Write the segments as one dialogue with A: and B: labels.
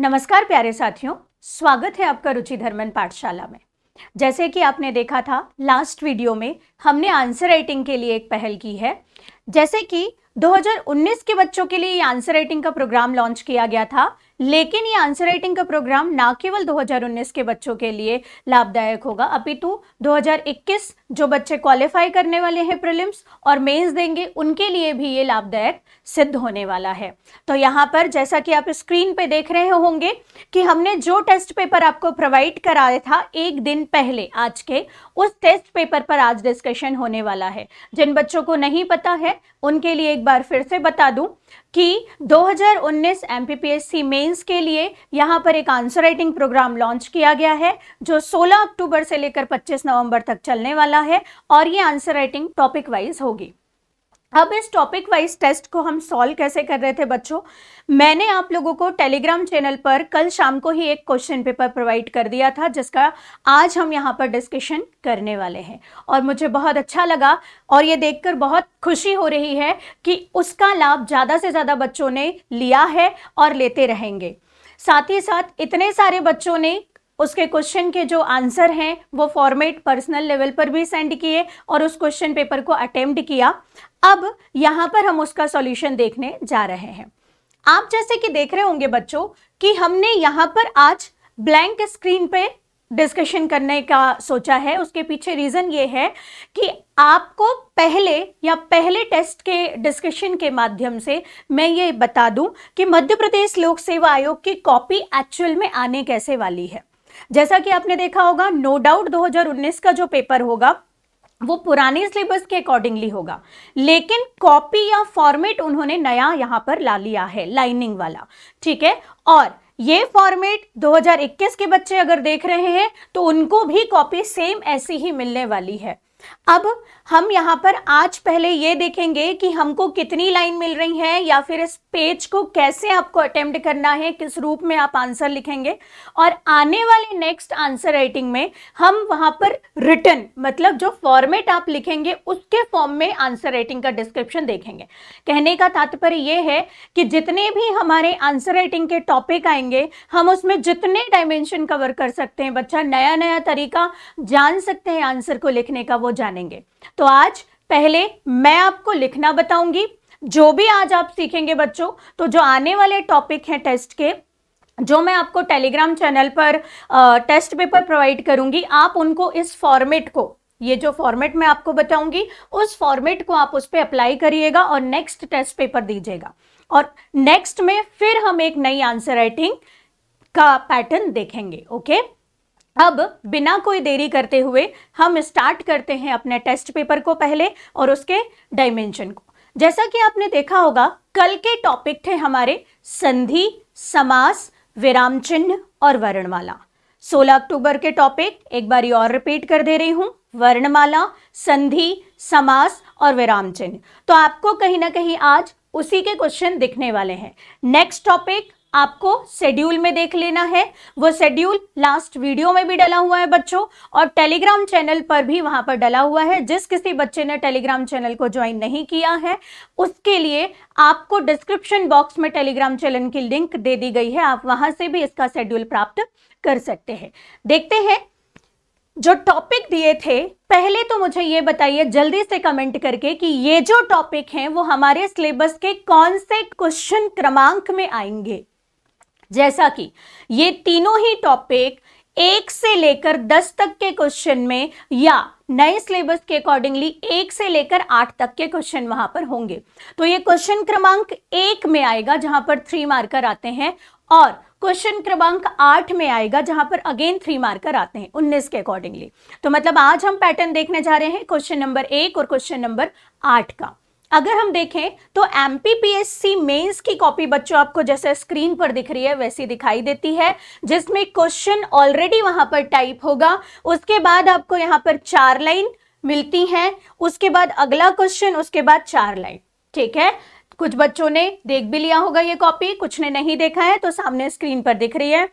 A: नमस्कार प्यारे साथियों स्वागत है आपका रुचि धर्मन पाठशाला में जैसे कि आपने देखा था लास्ट वीडियो में हमने आंसर राइटिंग के लिए एक पहल की है जैसे कि 2019 के बच्चों के लिए आंसर राइटिंग का प्रोग्राम लॉन्च किया गया था लेकिन ये आंसर राइटिंग का प्रोग्राम ना केवल 2019 के बच्चों के लिए लाभदायक होगा अपितु 2021 जो बच्चे क्वालिफाई करने वाले हैं प्रिलिम्स और मेंस देंगे उनके लिए भी ये लाभदायक सिद्ध होने वाला है तो यहाँ पर जैसा कि आप स्क्रीन पे देख रहे होंगे कि हमने जो टेस्ट पेपर आपको प्रोवाइड कराया था एक दिन पहले आज के उस टेस्ट पेपर पर आज डिस्कशन होने वाला है जिन बच्चों को नहीं पता है उनके लिए एक बार फिर से बता दूँ कि 2019 एमपीपीएससी मेंस के लिए यहाँ पर एक आंसर राइटिंग प्रोग्राम लॉन्च किया गया है जो 16 अक्टूबर से लेकर 25 नवंबर तक चलने वाला है और ये आंसर राइटिंग टॉपिक वाइज होगी अब इस टॉपिक वाइज टेस्ट को हम सॉल्व कैसे कर रहे थे बच्चों मैंने आप लोगों को टेलीग्राम चैनल पर कल शाम को ही एक क्वेश्चन पेपर प्रोवाइड कर दिया था जिसका आज हम यहाँ पर डिस्कशन करने वाले हैं और मुझे बहुत अच्छा लगा और ये देखकर बहुत खुशी हो रही है कि उसका लाभ ज़्यादा से ज़्यादा बच्चों ने लिया है और लेते रहेंगे साथ ही साथ इतने सारे बच्चों ने उसके क्वेश्चन के जो आंसर हैं वो फॉर्मेट पर्सनल लेवल पर भी सेंड किए और उस क्वेश्चन पेपर को अटेम्प्ट किया अब यहां पर हम उसका सॉल्यूशन देखने जा रहे हैं आप जैसे कि देख रहे होंगे बच्चों कि हमने यहां पर आज ब्लैंक स्क्रीन पे डिस्कशन करने का सोचा है उसके पीछे रीज़न ये है कि आपको पहले या पहले टेस्ट के डिस्कशन के माध्यम से मैं ये बता दूं कि मध्य प्रदेश लोक सेवा आयोग की कॉपी एक्चुअल में आने कैसे वाली है जैसा कि आपने देखा होगा नो डाउट 2019 का जो पेपर होगा वो पुराने सिलेबस के अकॉर्डिंगली होगा लेकिन कॉपी या फॉर्मेट उन्होंने नया यहां पर ला लिया है लाइनिंग वाला ठीक है और ये फॉर्मेट 2021 के बच्चे अगर देख रहे हैं तो उनको भी कॉपी सेम ऐसी ही मिलने वाली है अब हम यहाँ पर आज पहले ये देखेंगे कि हमको कितनी लाइन मिल रही है या फिर इस पेज को कैसे आपको अटेम्प्ट करना है किस रूप में आप आंसर लिखेंगे और आने वाले नेक्स्ट आंसर राइटिंग में हम वहाँ पर रिटर्न मतलब जो फॉर्मेट आप लिखेंगे उसके फॉर्म में आंसर राइटिंग का डिस्क्रिप्शन देखेंगे कहने का तात्पर्य ये है कि जितने भी हमारे आंसर राइटिंग के टॉपिक आएंगे हम उसमें जितने डायमेंशन कवर कर सकते हैं बच्चा नया नया तरीका जान सकते हैं आंसर को लिखने का वो जानेंगे तो आज पहले मैं आपको लिखना बताऊंगी जो भी आज आप सीखेंगे बच्चों तो जो आने वाले टॉपिक हैं टेस्ट के जो मैं आपको टेलीग्राम चैनल पर आ, टेस्ट पेपर प्रोवाइड करूंगी आप उनको इस फॉर्मेट को ये जो फॉर्मेट मैं आपको बताऊंगी उस फॉर्मेट को आप उस पर अप्लाई करिएगा और नेक्स्ट टेस्ट पेपर दीजिएगा और नेक्स्ट में फिर हम एक नई आंसर राइटिंग का पैटर्न देखेंगे ओके अब बिना कोई देरी करते हुए हम स्टार्ट करते हैं अपने टेस्ट पेपर को पहले और उसके डायमेंशन को जैसा कि आपने देखा होगा कल के टॉपिक थे हमारे संधि समास विराम चिन्ह और वर्णमाला 16 अक्टूबर के टॉपिक एक बार और रिपीट कर दे रही हूँ वर्णमाला संधि समास और विराम चिन्ह तो आपको कहीं ना कहीं आज उसी के क्वेश्चन दिखने वाले हैं नेक्स्ट टॉपिक आपको शेड्यूल में देख लेना है वो शेड्यूल लास्ट वीडियो में भी डला हुआ है बच्चों और टेलीग्राम चैनल पर भी वहां पर डला हुआ है जिस किसी बच्चे ने टेलीग्राम चैनल को ज्वाइन नहीं किया है उसके लिए आपको डिस्क्रिप्शन बॉक्स में टेलीग्राम चैनल की लिंक दे दी गई है आप वहां से भी इसका शेड्यूल प्राप्त कर सकते हैं देखते हैं जो टॉपिक दिए थे पहले तो मुझे ये बताइए जल्दी से कमेंट करके कि ये जो टॉपिक हैं वो हमारे सिलेबस के कौन से क्वेश्चन क्रमांक में आएंगे जैसा कि ये तीनों ही टॉपिक एक से लेकर दस तक के क्वेश्चन में या नए सिलेबस के अकॉर्डिंगली एक से लेकर आठ तक के क्वेश्चन वहां पर होंगे तो ये क्वेश्चन क्रमांक एक में आएगा जहां पर थ्री मार्कर आते हैं और क्वेश्चन क्रमांक आठ में आएगा जहां पर अगेन थ्री मार्कर आते हैं उन्नीस के अकॉर्डिंगली तो मतलब आज हम पैटर्न देखने जा रहे हैं क्वेश्चन नंबर एक और क्वेश्चन नंबर आठ का अगर हम देखें तो M P P S C mains की कॉपी बच्चों आपको जैसे स्क्रीन पर दिख रही है वैसी दिखाई देती है जिसमें क्वेश्चन ऑलरेडी वहां पर टाइप होगा उसके बाद आपको यहाँ पर चार लाइन मिलती हैं उसके बाद अगला क्वेश्चन उसके बाद चार लाइन ठीक है कुछ बच्चों ने देख भी लिया होगा ये कॉपी कुछ ने नहीं देखा है तो सामने स्क्रीन पर दिख रही है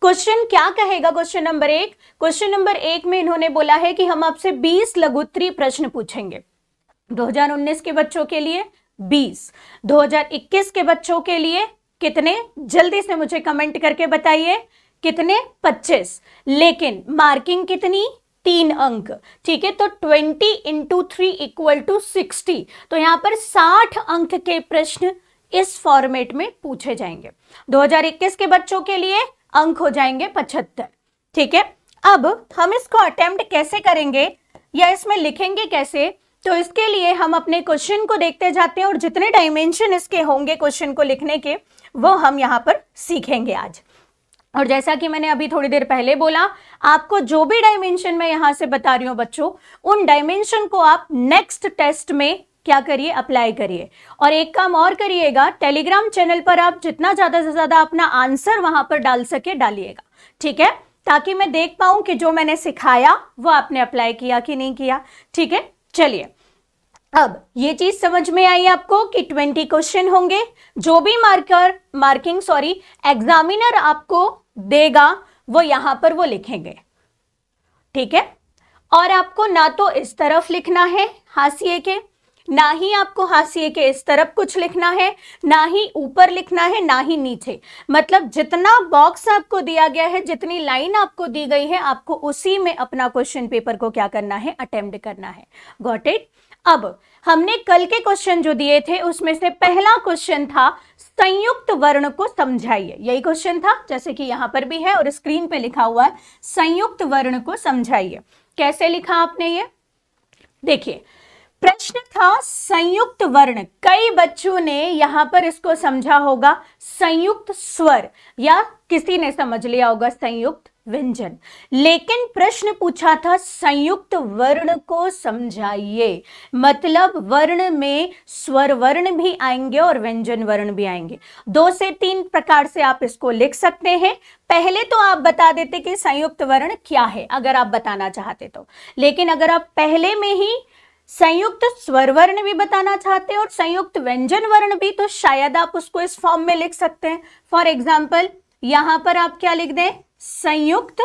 A: क्वेश्चन क्या कहेगा क्वेश्चन नंबर एक क्वेश्चन नंबर एक में इन्होंने बोला है कि हम आपसे 20 लघुत्री प्रश्न पूछेंगे 2019 के बच्चों के लिए 20 2021 के बच्चों के लिए कितने जल्दी से मुझे कमेंट करके बताइए कितने 25 लेकिन मार्किंग कितनी तीन अंक ठीक है तो 20 into three equal to sixty तो यहां पर 60 अंक के प्रश्न इस फॉर्मेट में पूछे जाएंगे 2021 के बच्चों के लिए अंक हो जाएंगे 75 ठीक है अब हम इसको अटेम्प्ट कैसे करेंगे या इसमें लिखेंगे कैसे तो इसके लिए हम अपने क्वेश्चन को देखते जाते हैं और जितने डायमेंशन इसके होंगे क्वेश्चन को लिखने के वो हम यहाँ पर सीखेंगे आज और जैसा कि मैंने अभी थोड़ी देर पहले बोला आपको जो भी डायमेंशन मैं यहाँ से बता रही हूँ बच्चों उन डायमेंशन को आप नेक्स्ट टेस्ट में क्या करिए अप्लाई करिए और एक काम और करिएगा टेलीग्राम चैनल पर आप जितना ज़्यादा से ज़्यादा अपना आंसर वहां पर डाल सके डालिएगा ठीक है ताकि मैं देख पाऊं कि जो मैंने सिखाया वो आपने अप्लाई किया कि नहीं किया ठीक है चलिए अब ये चीज समझ में आई आपको कि 20 क्वेश्चन होंगे जो भी मार्कर मार्किंग सॉरी एग्जामिनर आपको देगा वो यहां पर वो लिखेंगे ठीक है और आपको ना तो इस तरफ लिखना है हाशिए के ना ही आपको हाशिए के इस तरफ कुछ लिखना है ना ही ऊपर लिखना है ना ही नीचे मतलब जितना बॉक्स आपको दिया गया है जितनी लाइन आपको दी गई है आपको उसी में अपना क्वेश्चन पेपर को क्या करना है अटेम्प्ट करना है गॉट इट अब हमने कल के क्वेश्चन जो दिए थे उसमें से पहला क्वेश्चन था संयुक्त वर्ण को समझाइए यही क्वेश्चन था जैसे कि यहां पर भी है और स्क्रीन पे लिखा हुआ है संयुक्त वर्ण को समझाइए कैसे लिखा आपने ये देखिए प्रश्न था संयुक्त वर्ण कई बच्चों ने यहां पर इसको समझा होगा संयुक्त स्वर या किसी ने समझ लिया होगा संयुक्त व्यंजन लेकिन प्रश्न पूछा था संयुक्त वर्ण को समझाइए मतलब वर्ण में स्वर वर्ण भी आएंगे और व्यंजन वर्ण भी आएंगे दो से तीन प्रकार से आप इसको लिख सकते हैं पहले तो आप बता देते कि संयुक्त वर्ण क्या है अगर आप बताना चाहते तो लेकिन अगर आप पहले में ही संयुक्त स्वर वर्ण भी बताना चाहते हैं और संयुक्त व्यंजन वर्ण भी तो शायद आप उसको इस फॉर्म में लिख सकते हैं फॉर एग्जाम्पल यहां पर आप क्या लिख दें संयुक्त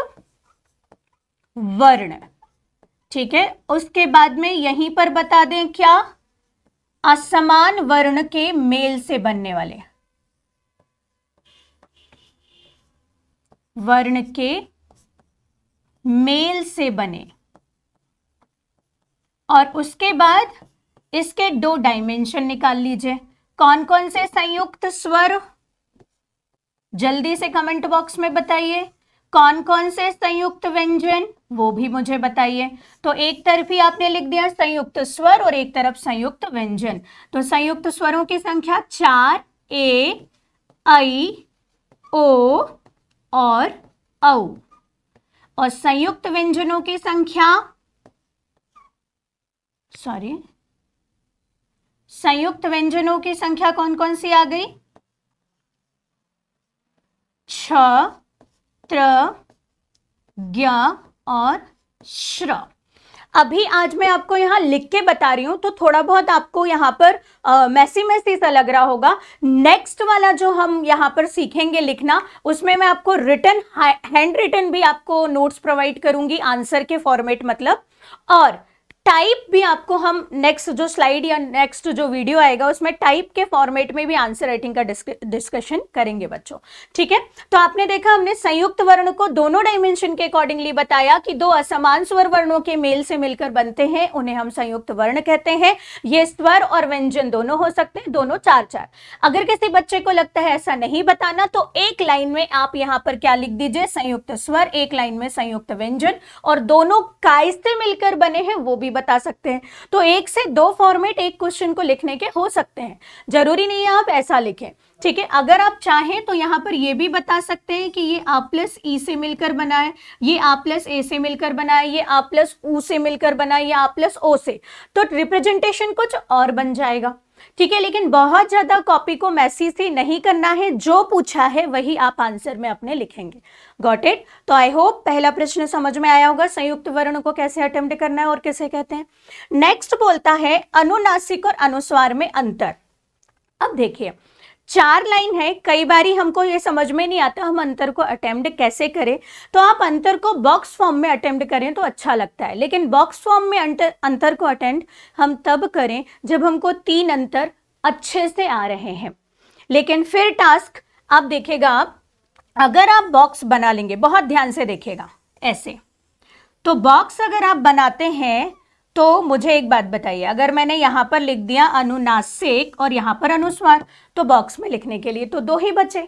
A: वर्ण ठीक है उसके बाद में यहीं पर बता दें क्या असमान वर्ण के मेल से बनने वाले वर्ण के मेल से बने और उसके बाद इसके दो डायमेंशन निकाल लीजिए कौन कौन से संयुक्त स्वर जल्दी से कमेंट बॉक्स में बताइए कौन कौन से संयुक्त व्यंजन वो भी मुझे बताइए तो एक तरफ ही आपने लिख दिया संयुक्त स्वर और एक तरफ संयुक्त व्यंजन तो संयुक्त स्वरों की संख्या चार ए आई ओ और औ और संयुक्त व्यंजनों की संख्या सॉरी संयुक्त व्यंजनों की संख्या कौन कौन सी आ गई छ त्र ज्ञ और श्र अभी आज मैं आपको यहाँ लिख के बता रही हूँ तो थोड़ा बहुत आपको यहाँ पर मैसी मैसी सा लग रहा होगा नेक्स्ट वाला जो हम यहाँ पर सीखेंगे लिखना उसमें मैं आपको रिटर्न हैंड रिटर्न भी आपको नोट्स प्रोवाइड करूंगी आंसर के फॉर्मेट मतलब और टाइप भी आपको हम नेक्स्ट जो स्लाइड या नेक्स्ट जो वीडियो आएगा उसमें टाइप के फॉर्मेट में भी आंसर राइटिंग का डिस्कशन करेंगे बच्चों ठीक है तो आपने देखा हमने संयुक्त वर्ण को दोनों डायमेंशन के अकॉर्डिंगली बताया कि दो असमान स्वर वर्णों के मेल से मिलकर बनते हैं उन्हें हम संयुक्त वर्ण कहते हैं ये स्वर और व्यंजन दोनों हो सकते हैं दोनों चार चार अगर किसी बच्चे को लगता है ऐसा नहीं बताना तो एक लाइन में आप यहाँ पर क्या लिख दीजिए संयुक्त स्वर एक लाइन में संयुक्त व्यंजन और दोनों कायस्ते मिलकर बने हैं वो भी बता सकते हैं तो एक से दो फॉर्मेट एक क्वेश्चन को लिखने के हो सकते हैं जरूरी नहीं है आप ऐसा लिखें ठीक है अगर आप चाहें तो यहाँ पर ये भी बता सकते हैं कि ये आ प्लस ई से मिलकर बनाए ये आ प्लस ए से मिलकर बनाए ये आ प्लस ऊ से मिलकर बनाए है या आ प्लस ओ से तो रिप्रेजेंटेशन कुछ और बन जाएगा ठीक है लेकिन बहुत ज़्यादा कॉपी को मैसी से नहीं करना है जो पूछा है वही आप आंसर में अपने लिखेंगे गॉट इट तो आई होप पहला प्रश्न समझ में आया होगा संयुक्त वर्ण को कैसे अटेम्प्ट करना है और कैसे कहते हैं नेक्स्ट बोलता है अनुनासिक और अनुस्वार में अंतर अब देखिए चार लाइन है कई बार हमको ये समझ में नहीं आता हम अंतर को अटेम्प्ट कैसे करें तो आप अंतर को बॉक्स फॉर्म में अटेम्प्ट करें तो अच्छा लगता है लेकिन बॉक्स फॉर्म में अंतर अंतर को अटेम्प्ट हम तब करें जब हमको तीन अंतर अच्छे से आ रहे हैं लेकिन फिर टास्क आप देखेगा आप अगर आप बॉक्स बना लेंगे बहुत ध्यान से देखेगा ऐसे तो बॉक्स अगर आप बनाते हैं तो मुझे एक बात बताइए अगर मैंने यहाँ पर लिख दिया अनुनासिक और यहाँ पर अनुस्वार तो बॉक्स में लिखने के लिए तो दो ही बचे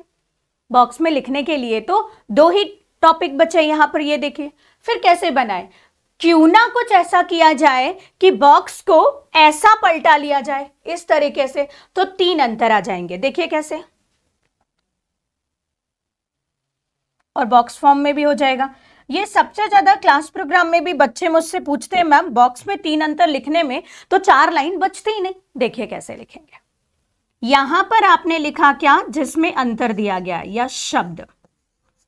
A: बॉक्स में लिखने के लिए तो दो ही टॉपिक बचे यहाँ पर ये देखिए फिर कैसे बनाए क्यों ना कुछ ऐसा किया जाए कि बॉक्स को ऐसा पलटा लिया जाए इस तरीके से तो तीन अंतर आ जाएंगे देखिए कैसे और बॉक्स फॉर्म में भी हो जाएगा ये सबसे ज्यादा क्लास प्रोग्राम में भी बच्चे मुझसे पूछते हैं मैम बॉक्स में तीन अंतर लिखने में तो चार लाइन बचती ही नहीं देखिए कैसे लिखेंगे यहां पर आपने लिखा क्या जिसमें अंतर दिया गया या शब्द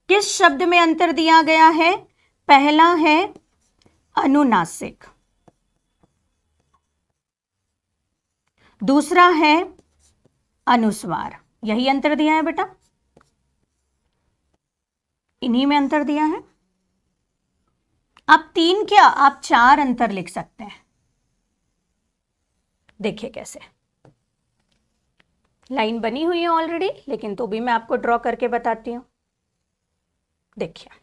A: किस शब्द में अंतर दिया गया है पहला है अनुनासिक दूसरा है अनुस्वार यही अंतर दिया है बेटा इन्हीं में अंतर दिया है आप तीन क्या आप चार अंतर लिख सकते हैं देखिए कैसे लाइन बनी हुई है ऑलरेडी लेकिन तो भी मैं आपको ड्रॉ करके बताती हूं देखिए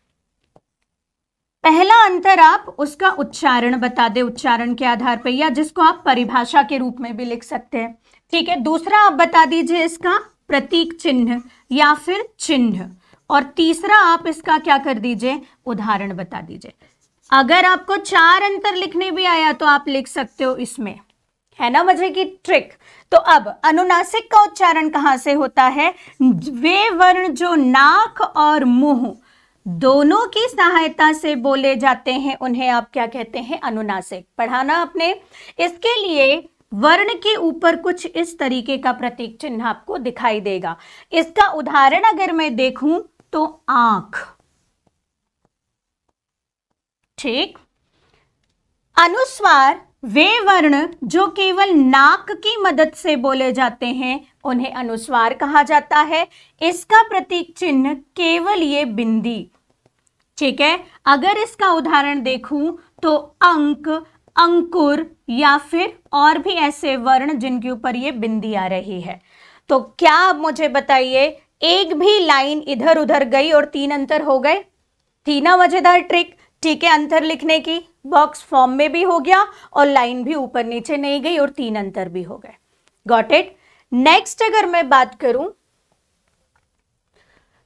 A: पहला अंतर आप उसका उच्चारण बता दे उच्चारण के आधार पर या जिसको आप परिभाषा के रूप में भी लिख सकते हैं ठीक है दूसरा आप बता दीजिए इसका प्रतीक चिन्ह या फिर चिन्ह और तीसरा आप इसका क्या कर दीजिए उदाहरण बता दीजिए अगर आपको चार अंतर लिखने भी आया तो आप लिख सकते हो इसमें है ना मजे की ट्रिक तो अब अनुनासिक का उच्चारण कहां से होता है वे वर्ण जो नाक और मुंह दोनों की सहायता से बोले जाते हैं उन्हें आप क्या कहते हैं अनुनासिक पढ़ाना आपने इसके लिए वर्ण के ऊपर कुछ इस तरीके का प्रतीक चिन्ह आपको दिखाई देगा इसका उदाहरण अगर मैं देखूं तो आंख ठीक अनुस्वार वे वर्ण जो केवल नाक की मदद से बोले जाते हैं उन्हें अनुस्वार कहा जाता है इसका प्रतीक चिन्ह केवल ये बिंदी ठीक है अगर इसका उदाहरण देखूं तो अंक अंकुर या फिर और भी ऐसे वर्ण जिनके ऊपर ये बिंदी आ रही है तो क्या आप मुझे बताइए एक भी लाइन इधर उधर गई और तीन अंतर हो गए तीना मजेदार ट्रिक ठीक है अंतर लिखने की बॉक्स फॉर्म में भी हो गया और लाइन भी ऊपर नीचे नहीं गई और तीन अंतर भी हो गए गॉट इट नेक्स्ट अगर मैं बात करूं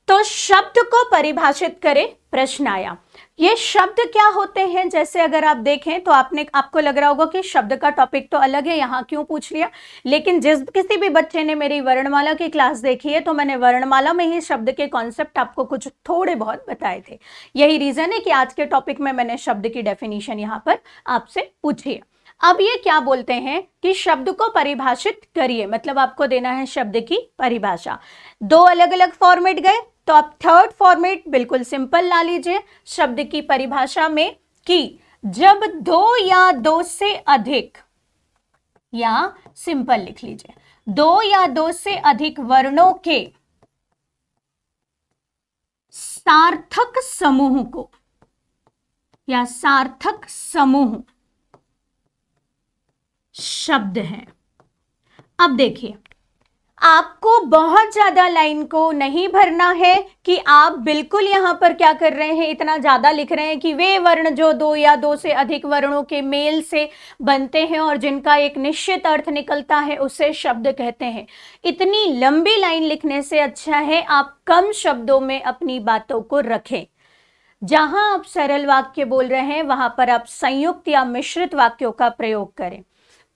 A: तो शब्द को परिभाषित करें प्रश्न आया ये शब्द क्या होते हैं जैसे अगर आप देखें तो आपने आपको लग रहा होगा कि शब्द का टॉपिक तो अलग है यहाँ क्यों पूछ लिया लेकिन जिस किसी भी बच्चे ने मेरी वर्णमाला की क्लास देखी है तो मैंने वर्णमाला में ही शब्द के कॉन्सेप्ट आपको कुछ थोड़े बहुत बताए थे यही रीज़न है कि आज के टॉपिक में मैंने शब्द की डेफिनेशन यहाँ पर आपसे पूछी है अब ये क्या बोलते हैं कि शब्द को परिभाषित करिए मतलब आपको देना है शब्द की परिभाषा दो अलग अलग फॉर्मेट गए तो आप थर्ड फॉर्मेट बिल्कुल सिंपल ला लीजिए शब्द की परिभाषा में कि जब दो या दो से अधिक या सिंपल लिख लीजिए दो या दो से अधिक वर्णों के सार्थक समूह को या सार्थक समूह शब्द हैं अब देखिए आपको बहुत ज़्यादा लाइन को नहीं भरना है कि आप बिल्कुल यहाँ पर क्या कर रहे हैं इतना ज़्यादा लिख रहे हैं कि वे वर्ण जो दो या दो से अधिक वर्णों के मेल से बनते हैं और जिनका एक निश्चित अर्थ निकलता है उसे शब्द कहते हैं इतनी लंबी लाइन लिखने से अच्छा है आप कम शब्दों में अपनी बातों को रखें जहाँ आप सरल वाक्य बोल रहे हैं वहाँ पर आप संयुक्त या मिश्रित वाक्यों का प्रयोग करें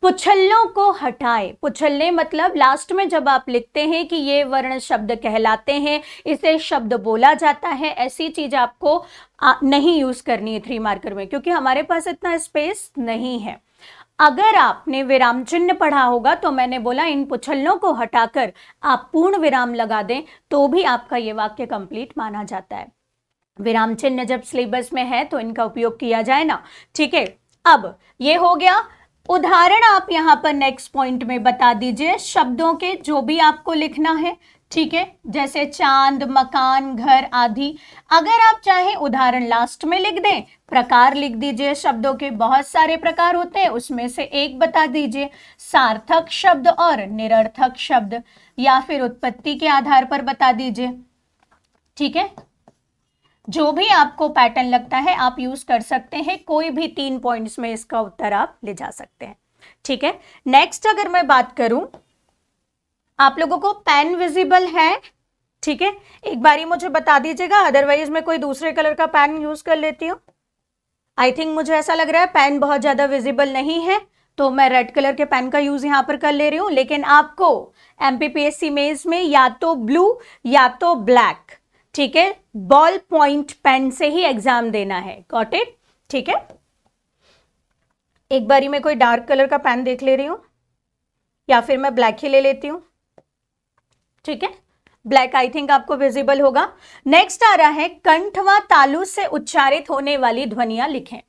A: पुछल्लों को हटाए पुछल्ले मतलब लास्ट में जब आप लिखते हैं कि ये वर्ण शब्द कहलाते हैं इसे शब्द बोला जाता है ऐसी चीज आपको नहीं यूज करनी है थ्री मार्कर में क्योंकि हमारे पास इतना स्पेस नहीं है अगर आपने विराम चिन्ह पढ़ा होगा तो मैंने बोला इन पुछल्लों को हटाकर आप पूर्ण विराम लगा दें तो भी आपका ये वाक्य कंप्लीट माना जाता है विराम चिन्ह जब सिलेबस में है तो इनका उपयोग किया जाए ना ठीक है अब ये हो गया उदाहरण आप यहां पर नेक्स्ट पॉइंट में बता दीजिए शब्दों के जो भी आपको लिखना है ठीक है जैसे चांद मकान घर आदि अगर आप चाहें उदाहरण लास्ट में लिख दें प्रकार लिख दीजिए शब्दों के बहुत सारे प्रकार होते हैं उसमें से एक बता दीजिए सार्थक शब्द और निरर्थक शब्द या फिर उत्पत्ति के आधार पर बता दीजिए ठीक है जो भी आपको पैटर्न लगता है आप यूज कर सकते हैं कोई भी तीन पॉइंट्स में इसका उत्तर आप ले जा सकते हैं ठीक है नेक्स्ट अगर मैं बात करूं आप लोगों को पेन विजिबल है ठीक है एक बारी मुझे बता दीजिएगा अदरवाइज मैं कोई दूसरे कलर का पेन यूज कर लेती हूँ आई थिंक मुझे ऐसा लग रहा है पेन बहुत ज्यादा विजिबल नहीं है तो मैं रेड कलर के पेन का यूज यहाँ पर कर ले रही हूँ लेकिन आपको M P P S C मेज में या तो ब्लू या तो ब्लैक ठीक है बॉल पॉइंट पेन से ही एग्जाम देना है गॉट इट ठीक है एक बारी मैं कोई डार्क कलर का पेन देख ले रही हूं या फिर मैं ब्लैक ही ले लेती हूं ठीक है ब्लैक आई थिंक आपको विजिबल होगा नेक्स्ट आ रहा है कंठ व तालु से उच्चारित होने वाली ध्वनिया लिखें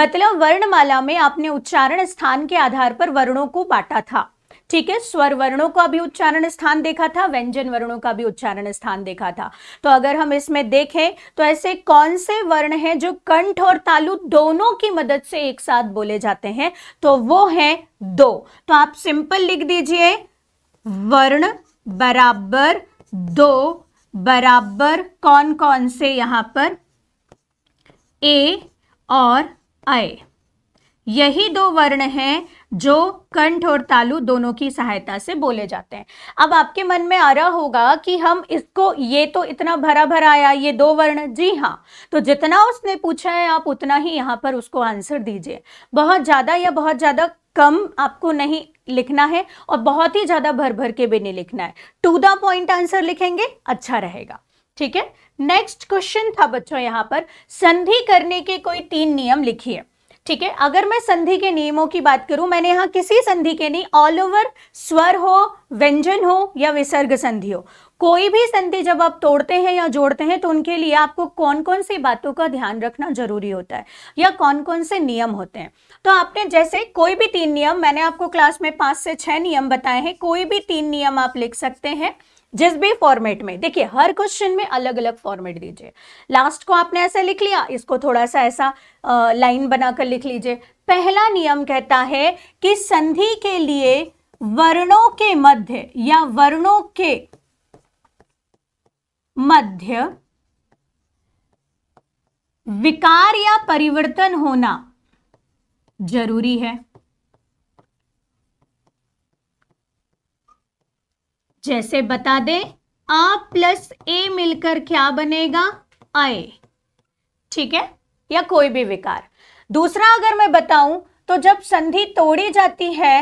A: मतलब वर्णमाला में आपने उच्चारण स्थान के आधार पर वर्णों को बांटा था ठीक है स्वर वर्णों का भी उच्चारण स्थान देखा था व्यंजन वर्णों का भी उच्चारण स्थान देखा था तो अगर हम इसमें देखें तो ऐसे कौन से वर्ण हैं जो कंठ और तालु दोनों की मदद से एक साथ बोले जाते हैं तो वो है दो तो आप सिंपल लिख दीजिए वर्ण बराबर दो बराबर कौन कौन से यहां पर ए और अय यही दो वर्ण हैं जो कंठ और तालु दोनों की सहायता से बोले जाते हैं अब आपके मन में आ रहा होगा कि हम इसको ये तो इतना भरा भरा आया ये दो वर्ण जी हाँ तो जितना उसने पूछा है आप उतना ही यहाँ पर उसको आंसर दीजिए बहुत ज़्यादा या बहुत ज़्यादा कम आपको नहीं लिखना है और बहुत ही ज़्यादा भर भर के भी नहीं लिखना है टू द पॉइंट आंसर लिखेंगे अच्छा रहेगा ठीक है नेक्स्ट क्वेश्चन था बच्चों यहाँ पर संधि करने के कोई तीन नियम लिखिए ठीक है अगर मैं संधि के नियमों की बात करूं मैंने यहाँ किसी संधि के नहीं ऑल ओवर स्वर हो व्यंजन हो या विसर्ग संधि हो कोई भी संधि जब आप तोड़ते हैं या जोड़ते हैं तो उनके लिए आपको कौन कौन सी बातों का ध्यान रखना जरूरी होता है या कौन कौन से नियम होते हैं तो आपने जैसे कोई भी तीन नियम मैंने आपको क्लास में पांच से छह नियम बताए हैं कोई भी तीन नियम आप लिख सकते हैं जिस भी फॉर्मेट में देखिए हर क्वेश्चन में अलग अलग फॉर्मेट दीजिए लास्ट को आपने ऐसा लिख लिया इसको थोड़ा सा ऐसा लाइन बनाकर लिख लीजिए पहला नियम कहता है कि संधि के लिए वर्णों के मध्य या वर्णों के मध्य विकार या परिवर्तन होना जरूरी है जैसे बता दे आ प्लस ए मिलकर क्या बनेगा आए ठीक है या कोई भी विकार दूसरा अगर मैं बताऊं तो जब संधि तोड़ी जाती है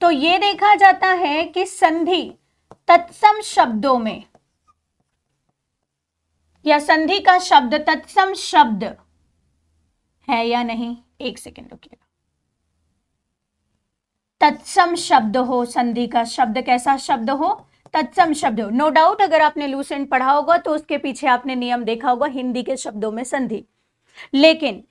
A: तो ये देखा जाता है कि संधि तत्सम शब्दों में या संधि का शब्द तत्सम शब्द है या नहीं एक सेकेंड रुकिएगा तत्सम शब्द हो संधि का शब्द कैसा शब्द हो तत्सम शब्द हो नो डाउट अगर आपने लूसेंट पढ़ा होगा तो उसके पीछे आपने नियम देखा होगा हिंदी के शब्दों में संधि लेकिन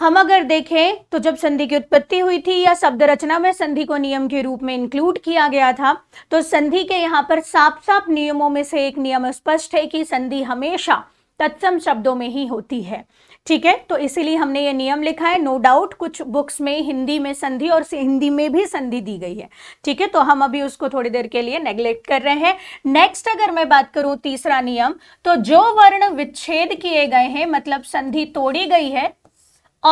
A: हम अगर देखें तो जब संधि की उत्पत्ति हुई थी या शब्द रचना में संधि को नियम के रूप में इंक्लूड किया गया था तो संधि के यहाँ पर साफ साफ नियमों में से एक नियम स्पष्ट है कि संधि हमेशा तत्सम शब्दों में ही होती है ठीक है तो इसीलिए हमने ये नियम लिखा है नो no डाउट कुछ बुक्स में हिंदी में संधि और हिंदी में भी संधि दी गई है ठीक है तो हम अभी उसको थोड़ी देर के लिए नेग्लेक्ट कर रहे हैं नेक्स्ट अगर मैं बात करूं तीसरा नियम तो जो वर्ण विच्छेद किए गए हैं मतलब संधि तोड़ी गई है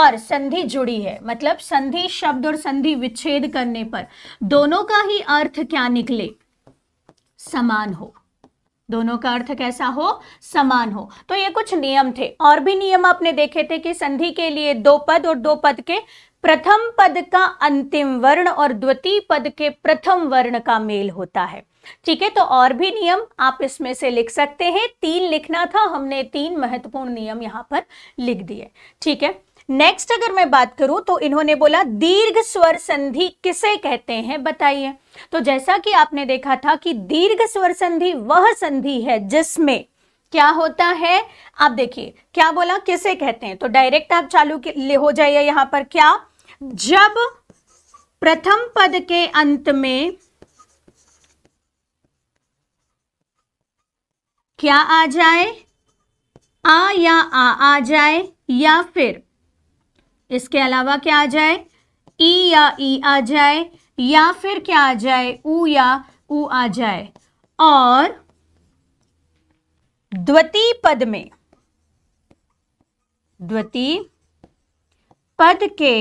A: और संधि जुड़ी है मतलब संधि शब्द और संधि विच्छेद करने पर दोनों का ही अर्थ क्या निकले समान हो दोनों का अर्थ कैसा हो समान हो तो ये कुछ नियम थे और भी नियम आपने देखे थे कि संधि के लिए दो पद और दो पद के प्रथम पद का अंतिम वर्ण और द्वितीय पद के प्रथम वर्ण का मेल होता है ठीक है तो और भी नियम आप इसमें से लिख सकते हैं तीन लिखना था हमने तीन महत्वपूर्ण नियम यहां पर लिख दिए ठीक है नेक्स्ट अगर मैं बात करूं तो इन्होंने बोला दीर्घ स्वर संधि किसे कहते हैं बताइए तो जैसा कि आपने देखा था कि दीर्घ स्वर संधि वह संधि है जिसमें क्या होता है आप देखिए क्या बोला किसे कहते हैं तो डायरेक्ट आप चालू हो जाइए यहां पर क्या जब प्रथम पद के अंत में क्या आ जाए आ या आ आ जाए या फिर इसके अलावा क्या आ जाए ई या ई आ जाए या फिर क्या आ जाए ऊ या ऊ आ जाए और द्वती पद में द्वती पद के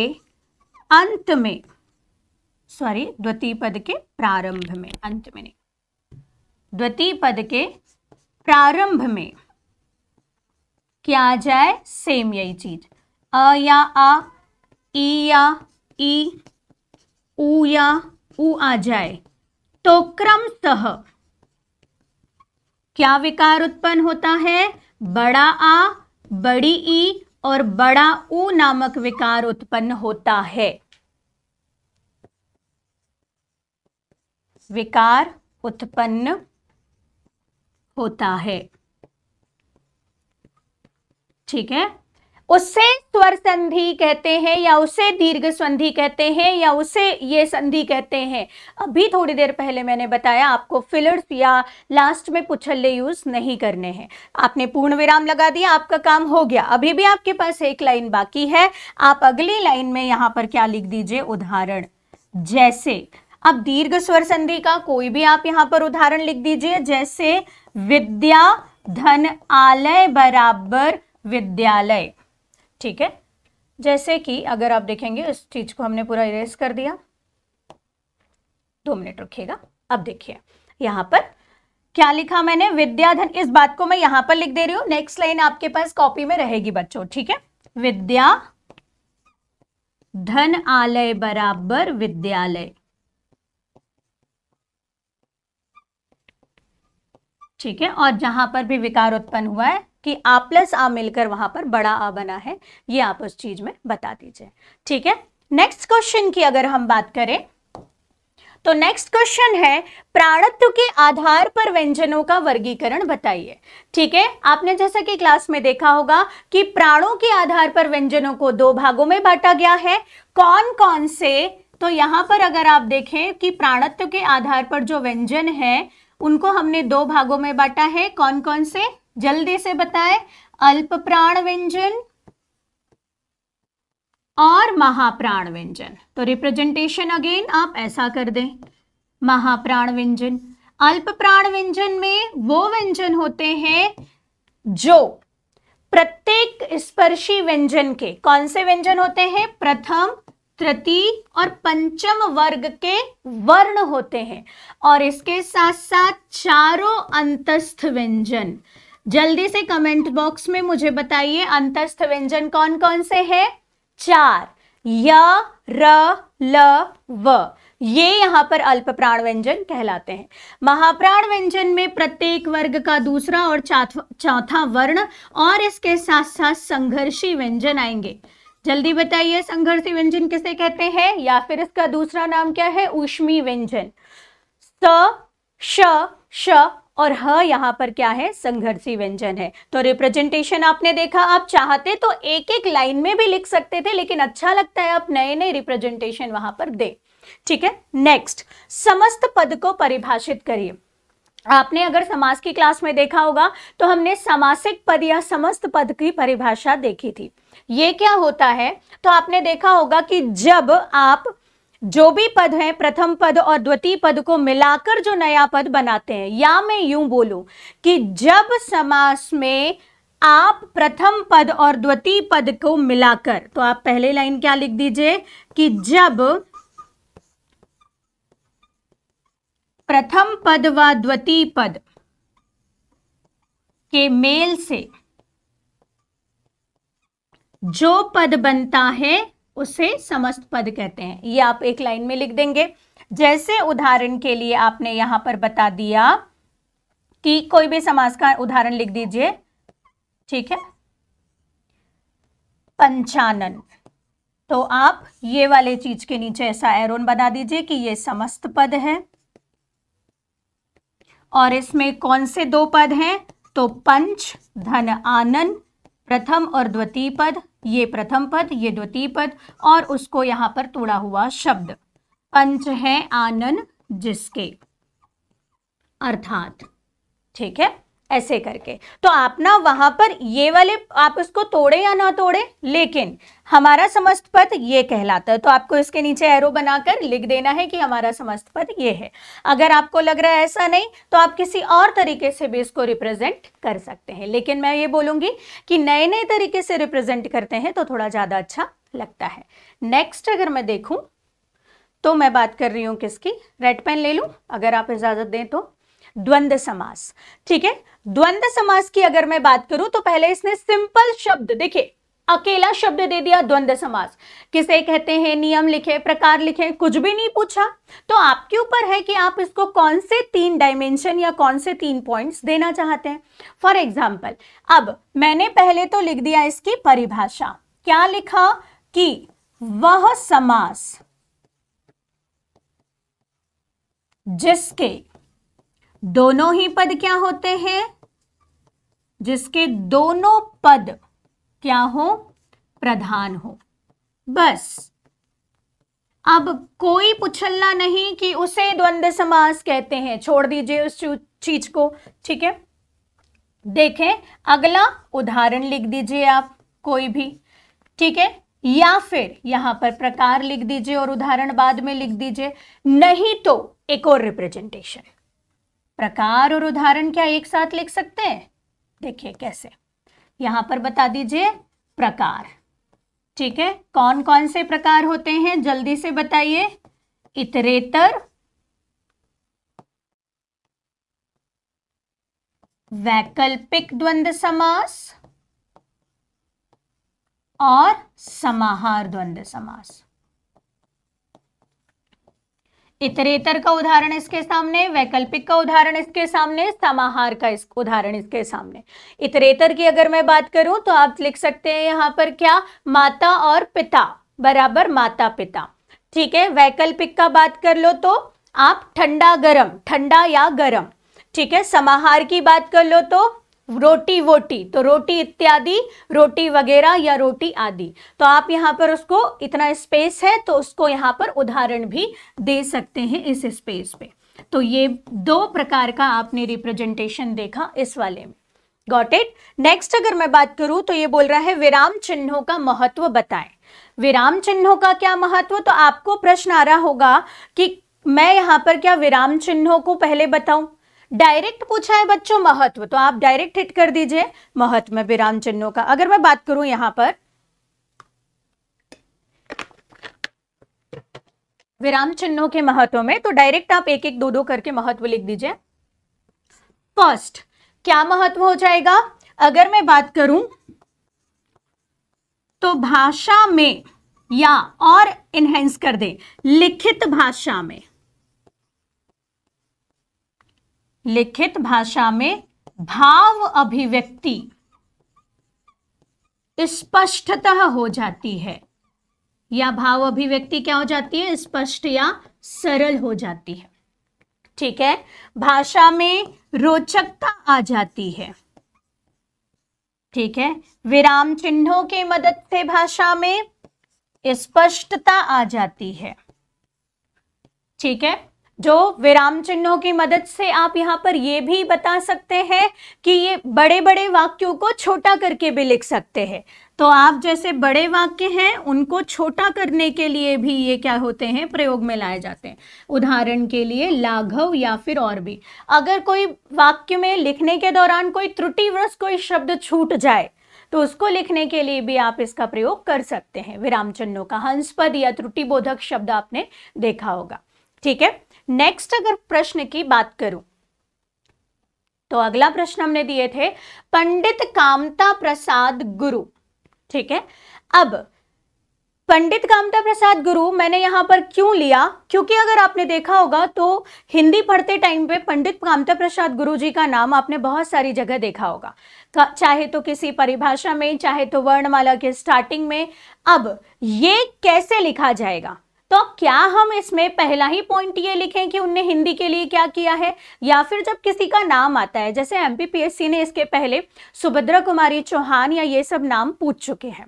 A: अंत में सॉरी द्वितीय पद के प्रारंभ में अंत में नहीं द्वितीय पद के प्रारंभ में क्या आ जाए सेम यही चीज अ या आ ई या ई ऊ या ऊ आ जाए तो क्रम सह क्या विकार उत्पन्न होता है बड़ा आ बड़ी ई और बड़ा ऊ नामक विकार उत्पन्न होता है विकार उत्पन्न होता है ठीक है उसे स्वर संधि कहते हैं या उसे दीर्घ संधि कहते हैं या उसे ये संधि कहते हैं अभी थोड़ी देर पहले मैंने बताया आपको फिलर्स या लास्ट में पुछल्ले यूज नहीं करने हैं आपने पूर्ण विराम लगा दिया आपका काम हो गया अभी भी आपके पास एक लाइन बाकी है आप अगली लाइन में यहां पर क्या लिख दीजिए उदाहरण जैसे अब दीर्घ स्वर संधि का कोई भी आप यहां पर उदाहरण लिख दीजिए जैसे विद्या धन आलय बराबर विद्यालय ठीक है जैसे कि अगर आप देखेंगे इस चीज को हमने पूरा इरेज कर दिया दो मिनट रखिएगा अब देखिए यहां पर क्या लिखा मैंने विद्याधन इस बात को मैं यहां पर लिख दे रही हूं नेक्स्ट लाइन आपके पास कॉपी में रहेगी बच्चों ठीक है विद्या धन आलय बराबर विद्यालय ठीक है और जहां पर भी विकार उत्पन्न हुआ है कि आ प्लस आ मिलकर वहां पर बड़ा आ बना है ये आप उस चीज में बता दीजिए ठीक है नेक्स्ट क्वेश्चन की अगर हम बात करें तो नेक्स्ट क्वेश्चन है प्राणत्व के आधार पर व्यंजनों का वर्गीकरण बताइए ठीक है आपने जैसा कि क्लास में देखा होगा कि प्राणों के आधार पर व्यंजनों को दो भागों में बांटा गया है कौन कौन से तो यहां पर अगर आप देखें कि प्राणत्व के आधार पर जो व्यंजन है उनको हमने दो भागों में बांटा है कौन कौन से जल्दी से बताएं अल्प प्राण व्यंजन और महाप्राण व्यंजन तो रिप्रेजेंटेशन अगेन आप ऐसा कर दें महाप्राण व्यंजन अल्प प्राण व्यंजन में वो व्यंजन होते हैं जो प्रत्येक स्पर्शी व्यंजन के कौन से व्यंजन होते हैं प्रथम तृतीय और पंचम वर्ग के वर्ण होते हैं और इसके साथ साथ चारों अंतस्थ व्यंजन जल्दी से कमेंट बॉक्स में मुझे बताइए अंतस्थ व्यंजन कौन कौन से हैं चार य र ल व ये यहाँ पर अल्प प्राण व्यंजन कहलाते हैं महाप्राण व्यंजन में प्रत्येक वर्ग का दूसरा और चौथा वर्ण और इसके साथ साथ संघर्षी व्यंजन आएंगे जल्दी बताइए संघर्षी व्यंजन किसे कहते हैं या फिर इसका दूसरा नाम क्या है ऊष्मी व्यंजन स श श और ह यहाँ पर क्या है संघर्षी व्यंजन है तो रिप्रेजेंटेशन आपने देखा आप चाहते तो एक एक लाइन में भी लिख सकते थे लेकिन अच्छा लगता है आप नए नए रिप्रेजेंटेशन वहां पर दे ठीक है नेक्स्ट समस्त पद को परिभाषित करिए आपने अगर समास की क्लास में देखा होगा तो हमने समासिक पद या समस्त पद की परिभाषा देखी थी ये क्या होता है तो आपने देखा होगा कि जब आप जो भी पद है प्रथम पद और द्वितीय पद को मिलाकर जो नया पद बनाते हैं या मैं यूं बोलूं कि जब समास में आप प्रथम पद और द्वितीय पद को मिलाकर तो आप पहले लाइन क्या लिख दीजिए कि जब प्रथम पद व द्वितीय पद के मेल से जो पद बनता है उसे समस्त पद कहते हैं ये आप एक लाइन में लिख देंगे जैसे उदाहरण के लिए आपने यहां पर बता दिया कि कोई भी समास का उदाहरण लिख दीजिए ठीक है पंचानन तो आप ये वाले चीज के नीचे ऐसा एरोन बना दीजिए कि ये समस्त पद है और इसमें कौन से दो पद हैं तो पंच धन आनन प्रथम और द्वितीय पद ये प्रथम पद ये द्वितीय पद और उसको यहाँ पर तोड़ा हुआ शब्द पंच है आनन जिसके अर्थात ठीक है ऐसे करके तो आप ना वहां पर ये वाले आप उसको तोड़े या ना तोड़े लेकिन हमारा समस्त पद ये कहलाता है तो आपको इसके नीचे एरो बनाकर लिख देना है कि हमारा समस्त पद ये है अगर आपको लग रहा है ऐसा नहीं तो आप किसी और तरीके से भी इसको रिप्रेजेंट कर सकते हैं लेकिन मैं ये बोलूंगी कि नए नए तरीके से रिप्रेजेंट करते हैं तो थोड़ा ज़्यादा अच्छा लगता है नेक्स्ट अगर मैं देखूँ तो मैं बात कर रही हूं किसकी रेड पेन ले लूँ अगर आप इजाज़त दें तो द्वंद समास ठीक है द्वंद समास की अगर मैं बात करूं तो पहले इसने सिंपल शब्द देखे अकेला शब्द दे दिया द्वंद समास किसे कहते हैं नियम लिखे प्रकार लिखे कुछ भी नहीं पूछा तो आपके ऊपर है कि आप इसको कौन से तीन डायमेंशन या कौन से तीन पॉइंट्स देना चाहते हैं फॉर एग्जाम्पल अब मैंने पहले तो लिख दिया इसकी परिभाषा क्या लिखा कि वह समास जिसके दोनों ही पद क्या होते हैं जिसके दोनों पद क्या हो प्रधान हो बस अब कोई पुछलना नहीं कि उसे द्वंद्व समास कहते हैं छोड़ दीजिए उस चीज को ठीक है देखें अगला उदाहरण लिख दीजिए आप कोई भी ठीक है या फिर यहां पर प्रकार लिख दीजिए और उदाहरण बाद में लिख दीजिए नहीं तो एक और रिप्रेजेंटेशन प्रकार और उदाहरण क्या एक साथ लिख सकते हैं देखिए कैसे यहां पर बता दीजिए प्रकार ठीक है कौन कौन से प्रकार होते हैं जल्दी से बताइए इतरेतर वैकल्पिक द्वंद्व समास और समाहार द्वंद्व समास इतरेतर का उदाहरण इसके सामने वैकल्पिक का उदाहरण इसके सामने समाहार का इस उदाहरण इसके सामने इतरेतर की अगर मैं बात करूं तो आप लिख सकते हैं यहाँ पर क्या माता और पिता बराबर माता पिता ठीक है वैकल्पिक का बात कर लो तो आप ठंडा गरम ठंडा या गरम ठीक है समाहार की बात कर लो तो रोटी वोटी तो रोटी इत्यादि रोटी वगैरह या रोटी आदि तो आप यहाँ पर उसको इतना स्पेस है तो उसको यहाँ पर उदाहरण भी दे सकते हैं इस स्पेस पे तो ये दो प्रकार का आपने रिप्रेजेंटेशन देखा इस वाले में गॉट इट नेक्स्ट अगर मैं बात करूं तो ये बोल रहा है विराम चिन्हों का महत्व बताएं विराम चिन्हों का क्या महत्व तो आपको प्रश्न आ रहा होगा कि मैं यहाँ पर क्या विराम चिन्हों को पहले बताऊं डायरेक्ट पूछा है बच्चों महत्व तो आप डायरेक्ट हिट कर दीजिए महत्व में विराम चिन्हों का अगर मैं बात करूं यहां पर विराम चिन्हों के महत्व में तो डायरेक्ट आप एक एक दो दो करके महत्व लिख दीजिए फर्स्ट क्या महत्व हो जाएगा अगर मैं बात करूं तो भाषा में या और इनहेंस कर दे लिखित भाषा में लिखित भाषा में भाव अभिव्यक्ति स्पष्टतः हो जाती है या भाव अभिव्यक्ति क्या हो जाती है स्पष्ट या सरल हो जाती है ठीक है भाषा में रोचकता आ जाती है ठीक है विराम चिन्हों की मदद से भाषा में स्पष्टता आ जाती है ठीक है जो विराम चिन्हों की मदद से आप यहाँ पर ये भी बता सकते हैं कि ये बड़े बड़े वाक्यों को छोटा करके भी लिख सकते हैं तो आप जैसे बड़े वाक्य हैं उनको छोटा करने के लिए भी ये क्या होते हैं प्रयोग में लाए जाते हैं उदाहरण के लिए लाघव या फिर और भी अगर कोई वाक्य में लिखने के दौरान कोई त्रुटिग्रस्त कोई शब्द छूट जाए तो उसको लिखने के लिए भी आप इसका प्रयोग कर सकते हैं विराम चिन्हों का हंसपद या त्रुटिबोधक शब्द आपने देखा होगा ठीक है नेक्स्ट अगर प्रश्न की बात करूं तो अगला प्रश्न हमने दिए थे पंडित कामता प्रसाद गुरु ठीक है अब पंडित कामता प्रसाद गुरु मैंने यहां पर क्यों लिया क्योंकि अगर आपने देखा होगा तो हिंदी पढ़ते टाइम पे पंडित कामता प्रसाद गुरु जी का नाम आपने बहुत सारी जगह देखा होगा चाहे तो किसी परिभाषा में चाहे तो वर्णमाला के स्टार्टिंग में अब ये कैसे लिखा जाएगा तो क्या हम इसमें पहला ही पॉइंट ये लिखें कि उनने हिंदी के लिए क्या किया है या फिर जब किसी का नाम आता है जैसे एमपीपीएससी ने इसके पहले सुभद्रा कुमारी चौहान या ये सब नाम पूछ चुके हैं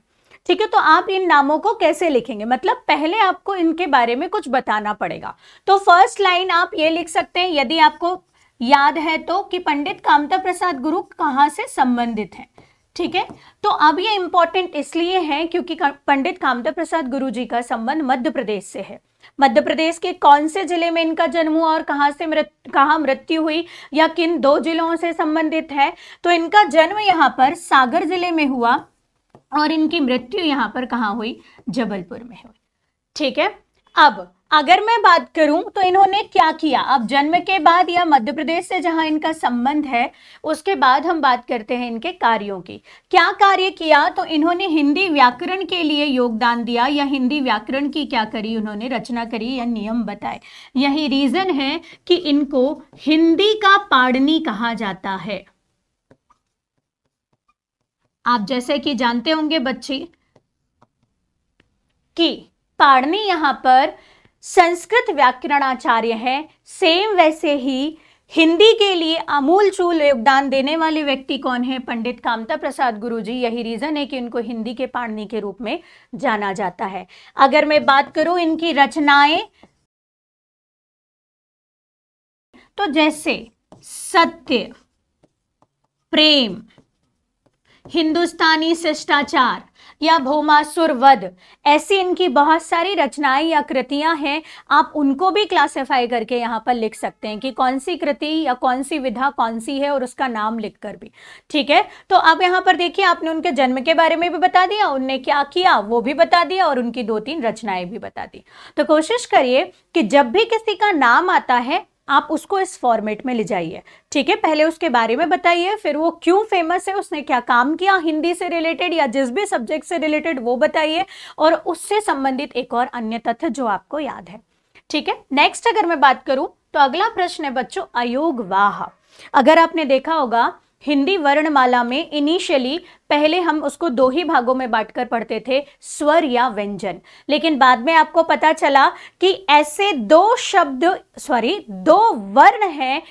A: ठीक है तो आप इन नामों को कैसे लिखेंगे मतलब पहले आपको इनके बारे में कुछ बताना पड़ेगा तो फर्स्ट लाइन आप ये लिख सकते हैं यदि आपको याद है तो कि पंडित कामता प्रसाद गुरु कहाँ से संबंधित हैं ठीक है तो अब ये इंपॉर्टेंट इसलिए है क्योंकि पंडित कामता प्रसाद गुरु जी का संबंध मध्य प्रदेश से है मध्य प्रदेश के कौन से जिले में इनका जन्म हुआ और कहां से मृत कहा मृत्यु हुई या किन दो जिलों से संबंधित है तो इनका जन्म यहां पर सागर जिले में हुआ और इनकी मृत्यु यहां पर कहा हुई जबलपुर में हुई ठीक है अब अगर मैं बात करूं तो इन्होंने क्या किया अब जन्म के बाद या मध्य प्रदेश से जहां इनका संबंध है उसके बाद हम बात करते हैं इनके कार्यों की क्या कार्य किया तो इन्होंने हिंदी व्याकरण के लिए योगदान दिया या हिंदी व्याकरण की क्या करी उन्होंने रचना करी या नियम बताए यही रीजन है कि इनको हिंदी का पाड़नी कहा जाता है आप जैसे कि जानते होंगे बच्चे कि पाड़नी यहां पर संस्कृत व्याकरणाचार्य हैं सेम वैसे ही हिंदी के लिए अमूल चूल योगदान देने वाले व्यक्ति कौन है पंडित कामता प्रसाद गुरुजी यही रीज़न है कि इनको हिंदी के पाणनी के रूप में जाना जाता है अगर मैं बात करूं इनकी रचनाएं तो जैसे सत्य प्रेम हिंदुस्तानी शिष्टाचार या भोमासुर वध ऐसी इनकी बहुत सारी रचनाएं या कृतियां हैं आप उनको भी क्लासिफाई करके यहाँ पर लिख सकते हैं कि कौन सी कृति या कौन सी विधा कौन सी है और उसका नाम लिख कर भी ठीक है तो अब यहाँ पर देखिए आपने उनके जन्म के बारे में भी बता दिया उनने क्या किया वो भी बता दिया और उनकी दो तीन रचनाएं भी बता दी तो कोशिश करिए कि जब भी किसी का नाम आता है आप उसको इस फॉर्मेट में ले जाइए ठीक है पहले उसके बारे में बताइए फिर वो क्यों फेमस है उसने क्या काम किया हिंदी से रिलेटेड या जिस भी सब्जेक्ट से रिलेटेड वो बताइए और उससे संबंधित एक और अन्य तथ्य जो आपको याद है ठीक है नेक्स्ट अगर मैं बात करूं तो अगला प्रश्न है बच्चों अयोग वाह अगर आपने देखा होगा हिंदी वर्णमाला में इनिशियली पहले हम उसको दो ही भागों में बांटकर पढ़ते थे स्वर या व्यंजन लेकिन बाद में आपको पता चला कि ऐसे दो शब्द सॉरी दो वर्ण हैं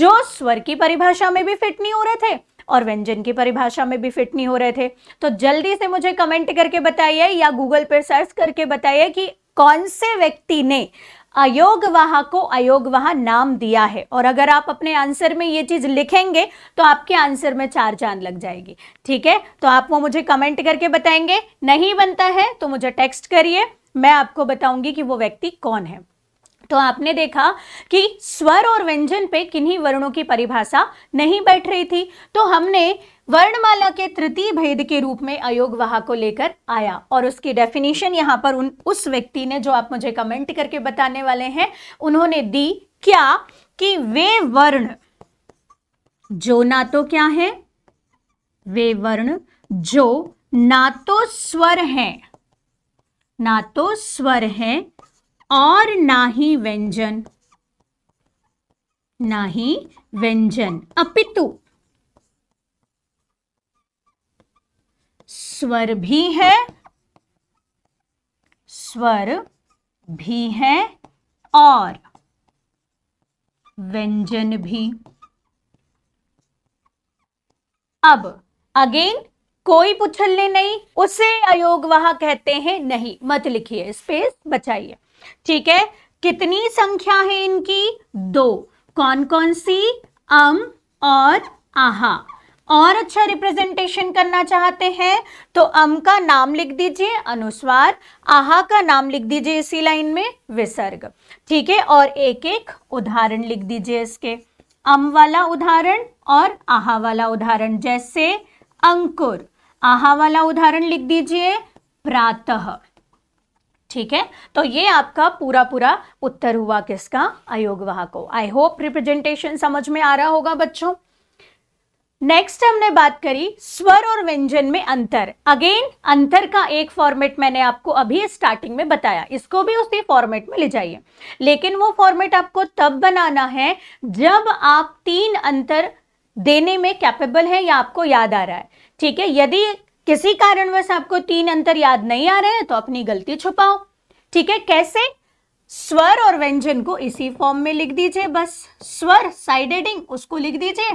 A: जो स्वर की परिभाषा में भी फिट नहीं हो रहे थे और व्यंजन की परिभाषा में भी फिट नहीं हो रहे थे तो जल्दी से मुझे कमेंट करके बताइए या गूगल पर सर्च करके बताइए कि कौन से व्यक्ति ने अयोगवाह को अयोगवाह नाम दिया है और अगर आप अपने आंसर में ये चीज़ लिखेंगे तो आपके आंसर में चार चांद लग जाएगी ठीक है तो आप वो मुझे कमेंट करके बताएंगे नहीं बनता है तो मुझे टेक्स्ट करिए मैं आपको बताऊंगी कि वो व्यक्ति कौन है तो आपने देखा कि स्वर और व्यंजन पे किन्हीं वर्णों की परिभाषा नहीं बैठ रही थी तो हमने वर्णमाला के तृतीय भेद के रूप में अयोग वहा को लेकर आया और उसकी डेफिनेशन यहां पर उन उस व्यक्ति ने जो आप मुझे कमेंट करके बताने वाले हैं उन्होंने दी क्या कि वे वर्ण जो ना तो क्या है वे वर्ण जो ना तो स्वर हैं ना तो स्वर हैं और ना ही व्यंजन ना ही व्यंजन अपितु स्वर भी है स्वर भी है और व्यंजन भी अब अगेन कोई पुछलने नहीं उसे अयोग वहा कहते हैं नहीं मत लिखिए स्पेस बचाइए ठीक है कितनी संख्या है इनकी दो कौन कौन सी अम और आहा और अच्छा रिप्रेजेंटेशन करना चाहते हैं तो अम का नाम लिख दीजिए अनुस्वार आहा का नाम लिख दीजिए इसी लाइन में विसर्ग ठीक है और एक एक उदाहरण लिख दीजिए इसके अम वाला उदाहरण और आहा वाला उदाहरण जैसे अंकुर आहा वाला उदाहरण लिख दीजिए प्रातः ठीक है तो ये आपका पूरा पूरा उत्तर हुआ किसका को आई होप रिप्रेजेंटेशन समझ में आ रहा होगा बच्चों नेक्स्ट हमने बात करी स्वर और व्यंजन में अंतर अगेन अंतर का एक फॉर्मेट मैंने आपको अभी स्टार्टिंग में बताया इसको भी उसी फॉर्मेट में ले जाइए लेकिन वो फॉर्मेट आपको तब बनाना है जब आप तीन अंतर देने में कैपेबल है या आपको याद आ रहा है ठीक है यदि किसी कारणवश आपको तीन अंतर याद नहीं आ रहे हैं तो अपनी गलती छुपाओ ठीक है कैसे स्वर और व्यंजन को इसी फॉर्म में लिख दीजिए बस स्वर साइड हेडिंग उसको लिख दीजिए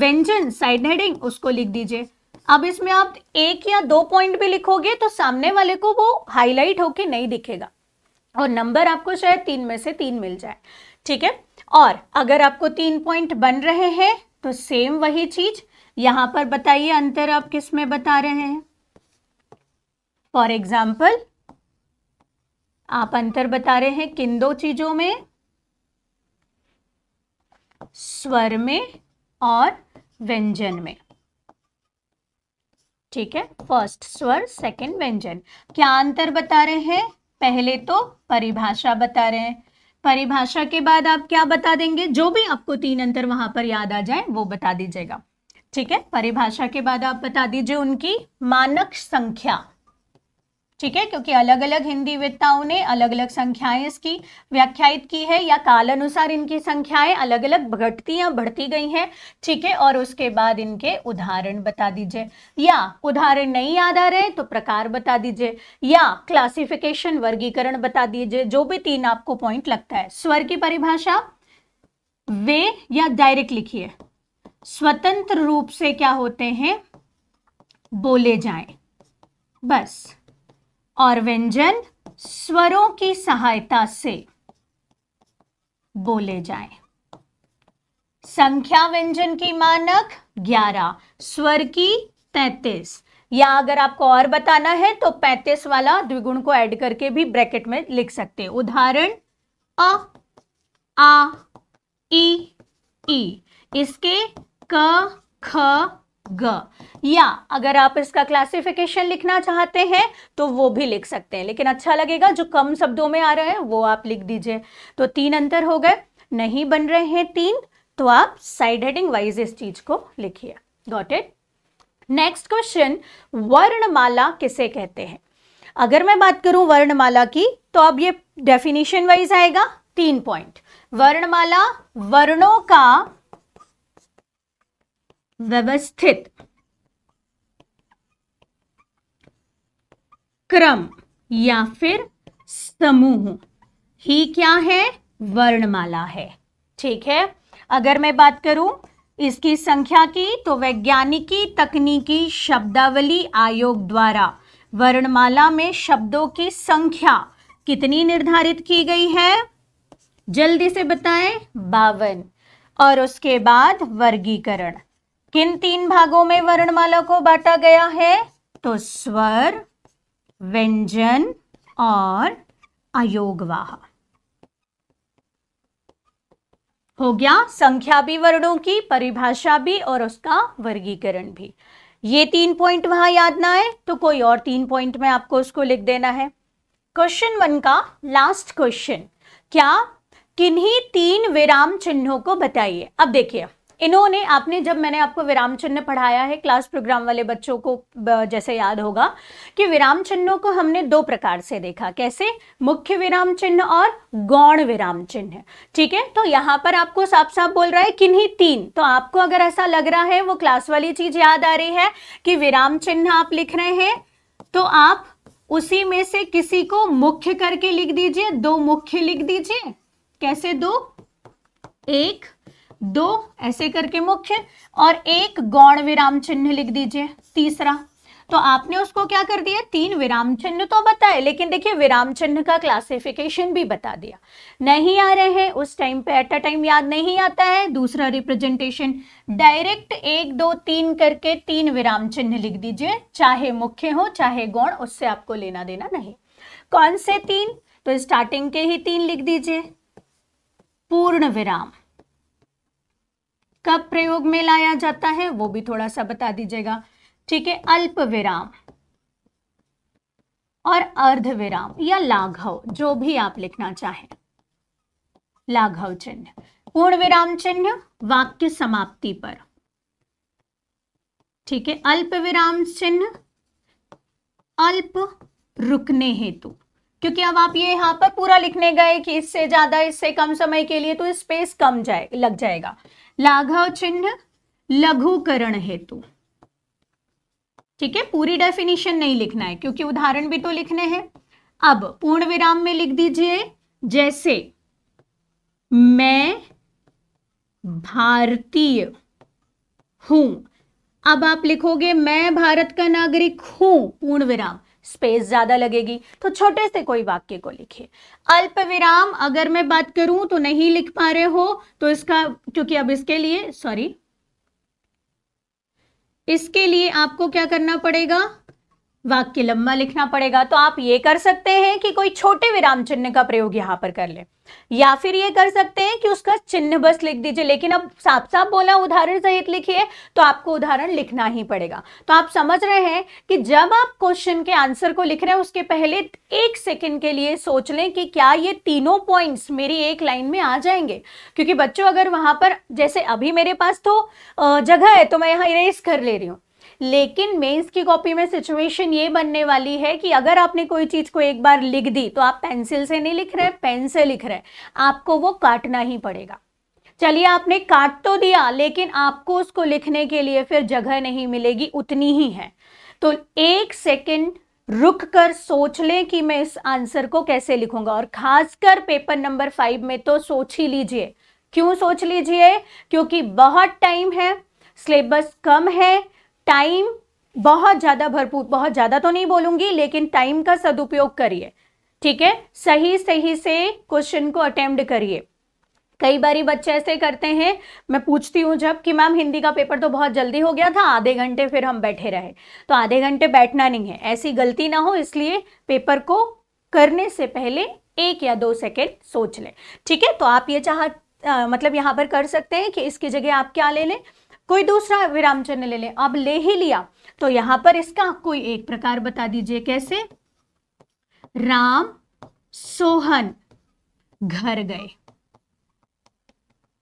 A: व्यंजन साइड हेडिंग उसको लिख दीजिए अब इसमें आप एक या दो पॉइंट भी लिखोगे तो सामने वाले को वो हाईलाइट होके नहीं दिखेगा और नंबर आपको शायद तीन में से तीन मिल जाए ठीक है और अगर आपको तीन पॉइंट बन रहे हैं तो सेम वही चीज यहां पर बताइए अंतर आप किस में बता रहे हैं फॉर एग्जाम्पल आप अंतर बता रहे हैं किन दो चीजों में स्वर में और व्यंजन में ठीक है फर्स्ट स्वर सेकंड व्यंजन क्या अंतर बता रहे हैं पहले तो परिभाषा बता रहे हैं परिभाषा के बाद आप क्या बता देंगे जो भी आपको तीन अंतर वहां पर याद आ जाए वो बता दीजिएगा ठीक है परिभाषा के बाद आप बता दीजिए उनकी मानक संख्या ठीक है क्योंकि अलग अलग हिंदी वेत्ताओं ने अलग अलग संख्याएं इसकी व्याख्यात की है या काल अनुसार इनकी संख्याएं अलग अलग घटती या बढ़ती गई हैं ठीक है और उसके बाद इनके उदाहरण बता दीजिए या उदाहरण नहीं याद आ रहे तो प्रकार बता दीजिए या क्लासिफिकेशन वर्गीकरण बता दीजिए जो भी तीन आपको पॉइंट लगता है स्वर की परिभाषा वे या डायरेक्ट लिखिए स्वतंत्र रूप से क्या होते हैं बोले जाए बस और व्यंजन स्वरों की सहायता से बोले जाए संख्या व्यंजन की मानक 11, स्वर की 33 या अगर आपको और बताना है तो 35 वाला द्विगुण को ऐड करके भी ब्रैकेट में लिख सकते हैं उदाहरण अ आ ई ई इसके क ख ग या अगर आप इसका क्लासिफिकेशन लिखना चाहते हैं तो वो भी लिख सकते हैं लेकिन अच्छा लगेगा जो कम शब्दों में आ रहे हैं वो आप लिख दीजिए तो तीन अंतर हो गए नहीं बन रहे हैं तीन तो आप साइड हेडिंग वाइज इस चीज को लिखिए गॉट इट नेक्स्ट क्वेश्चन वर्णमाला किसे कहते हैं अगर मैं बात करूं वर्णमाला की तो अब ये डेफिनेशन वाइज आएगा तीन पॉइंट वर्णमाला वर्णों का व्यवस्थित क्रम या फिर समूह ही क्या है वर्णमाला है ठीक है अगर मैं बात करूं इसकी संख्या की तो वैज्ञानिकी तकनीकी शब्दावली आयोग द्वारा वर्णमाला में शब्दों की संख्या कितनी निर्धारित की गई है जल्दी से बताएं बावन और उसके बाद वर्गीकरण किन तीन भागों में वर्णमाला को बांटा गया है तो स्वर व्यंजन और अयोगवाह हो गया संख्या भी वर्णों की परिभाषा भी और उसका वर्गीकरण भी ये तीन पॉइंट वहां याद ना है तो कोई और तीन पॉइंट में आपको उसको लिख देना है क्वेश्चन वन का लास्ट क्वेश्चन क्या किन्हीं तीन विराम चिन्हों को बताइए अब देखिए इन्होंने आपने जब मैंने आपको विराम चिन्ह पढ़ाया है क्लास प्रोग्राम वाले बच्चों को जैसे याद होगा कि विराम चिन्हों को हमने दो प्रकार से देखा कैसे मुख्य विराम चिन्ह और गौण विराम चिन्ह ठीक है तो यहाँ पर आपको साफ साफ बोल रहा है किन्हीं तीन तो आपको अगर ऐसा लग रहा है वो क्लास वाली चीज याद आ रही है कि विराम चिन्ह आप लिख रहे हैं तो आप उसी में से किसी को मुख्य करके लिख दीजिए दो मुख्य लिख दीजिए कैसे दो एक दो ऐसे करके मुख्य और एक गौण विराम चिन्ह लिख दीजिए तीसरा तो आपने उसको क्या कर दिया तीन विराम चिन्ह तो बताए लेकिन देखिए विराम चिन्ह का क्लासिफिकेशन भी बता दिया नहीं आ रहे हैं उस टाइम पे एट अ टाइम याद नहीं आता है दूसरा रिप्रेजेंटेशन डायरेक्ट एक दो तीन करके तीन विराम चिन्ह लिख दीजिए चाहे मुख्य हो चाहे गौण उससे आपको लेना देना नहीं कौन से तीन तो स्टार्टिंग के ही तीन लिख दीजिए पूर्ण विराम कब प्रयोग में लाया जाता है वो भी थोड़ा सा बता दीजिएगा ठीक है अल्प विराम और अर्ध विराम या लाघव जो भी आप लिखना चाहें लाघव चिन्ह पूर्ण विराम चिन्ह वाक्य समाप्ति पर ठीक है अल्प विराम चिन्ह अल्प रुकने हेतु क्योंकि अब आप ये यहाँ पर पूरा लिखने गए कि इससे ज्यादा इससे कम समय के लिए तो स्पेस कम जाए लग जाएगा लाघव चिन्ह लघुकरण हेतु ठीक है पूरी डेफिनेशन नहीं लिखना है क्योंकि उदाहरण भी तो लिखने हैं अब पूर्ण विराम में लिख दीजिए जैसे मैं भारतीय हूं अब आप लिखोगे मैं भारत का नागरिक हूं पूर्ण विराम स्पेस ज़्यादा लगेगी तो छोटे से कोई वाक्य को लिखिए अल्प विराम अगर मैं बात करूं तो नहीं लिख पा रहे हो तो इसका क्योंकि अब इसके लिए सॉरी इसके लिए आपको क्या करना पड़ेगा वाक्य लंबा लिखना पड़ेगा तो आप ये कर सकते हैं कि कोई छोटे विराम चिन्ह का प्रयोग यहाँ पर कर ले या फिर ये कर सकते हैं कि उसका चिन्ह बस लिख दीजिए लेकिन अब साफ साफ बोला उदाहरण सहित लिखिए तो आपको उदाहरण लिखना ही पड़ेगा तो आप समझ रहे हैं कि जब आप क्वेश्चन के आंसर को लिख रहे हैं उसके पहले एक सेकंड के लिए सोच लें कि क्या ये तीनों पॉइंट्स मेरी एक लाइन में आ जाएंगे क्योंकि बच्चों अगर वहां पर जैसे अभी मेरे पास तो जगह है तो मैं यहाँ इरेज कर ले रही हूँ लेकिन मेंस की कॉपी में सिचुएशन ये बनने वाली है कि अगर आपने कोई चीज़ को एक बार लिख दी तो आप पेंसिल से नहीं लिख रहे पेन से लिख रहे आपको वो काटना ही पड़ेगा चलिए आपने काट तो दिया लेकिन आपको उसको लिखने के लिए फिर जगह नहीं मिलेगी उतनी ही है तो एक सेकेंड रुक कर सोच लें कि मैं इस आंसर को कैसे लिखूंगा और खासकर पेपर नंबर फाइव में तो सोच ही लीजिए क्यों सोच लीजिए क्योंकि बहुत टाइम है सिलेबस कम है टाइम बहुत ज़्यादा भरपूर बहुत ज़्यादा तो नहीं बोलूंगी लेकिन टाइम का सदुपयोग करिए ठीक है सही सही से क्वेश्चन को अटेम्प्ट करिए कई बार बच्चे ऐसे करते हैं मैं पूछती हूँ जब कि मैम हिंदी का पेपर तो बहुत जल्दी हो गया था आधे घंटे फिर हम बैठे रहे तो आधे घंटे बैठना नहीं है ऐसी गलती ना हो इसलिए पेपर को करने से पहले एक या दो सेकेंड सोच लें ठीक है तो आप ये चाह मतलब यहाँ पर कर सकते हैं कि इसकी जगह आप क्या ले लें कोई दूसरा विराम चिन्ह ले ले अब ले ही लिया तो यहां पर इसका कोई एक प्रकार बता दीजिए कैसे राम सोहन घर गए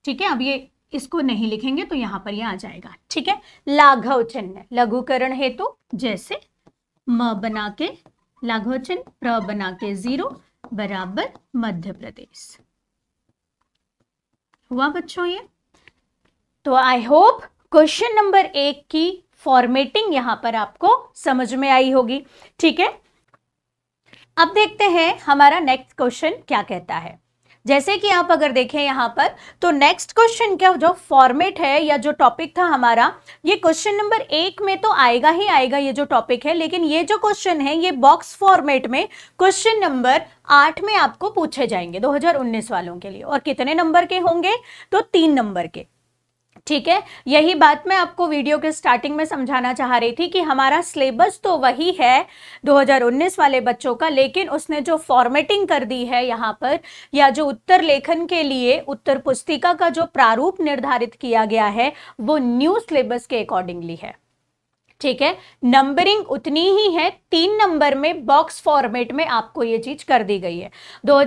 A: ठीक है अब ये इसको नहीं लिखेंगे तो यहां पर ये आ जाएगा ठीक है लाघव चिन्ह लघुकरण हेतु तो जैसे म बना के लाघव चिन्ह प्र बना के जीरो बराबर मध्य प्रदेश हुआ बच्चों ये तो आई होप क्वेश्चन नंबर एक की फॉर्मेटिंग यहां पर आपको समझ में आई होगी ठीक है अब देखते हैं हमारा नेक्स्ट क्वेश्चन क्या कहता है जैसे कि आप अगर देखें यहां पर तो नेक्स्ट क्वेश्चन का जो फॉर्मेट है या जो टॉपिक था हमारा ये क्वेश्चन नंबर एक में तो आएगा ही आएगा ये जो टॉपिक है लेकिन ये जो क्वेश्चन है ये बॉक्स फॉर्मेट में क्वेश्चन नंबर आठ में आपको पूछे जाएंगे 2019 वालों के लिए और कितने नंबर के होंगे तो तीन नंबर के ठीक है यही बात मैं आपको वीडियो के स्टार्टिंग में समझाना चाह रही थी कि हमारा सिलेबस तो वही है 2019 वाले बच्चों का लेकिन उसने जो फॉर्मेटिंग कर दी है यहाँ पर या जो उत्तर लेखन के लिए उत्तर पुस्तिका का जो प्रारूप निर्धारित किया गया है वो न्यू सिलेबस के अकॉर्डिंगली है ठीक है नंबरिंग उतनी ही है तीन नंबर में बॉक्स फॉर्मेट में आपको ये चीज कर दी गई है दो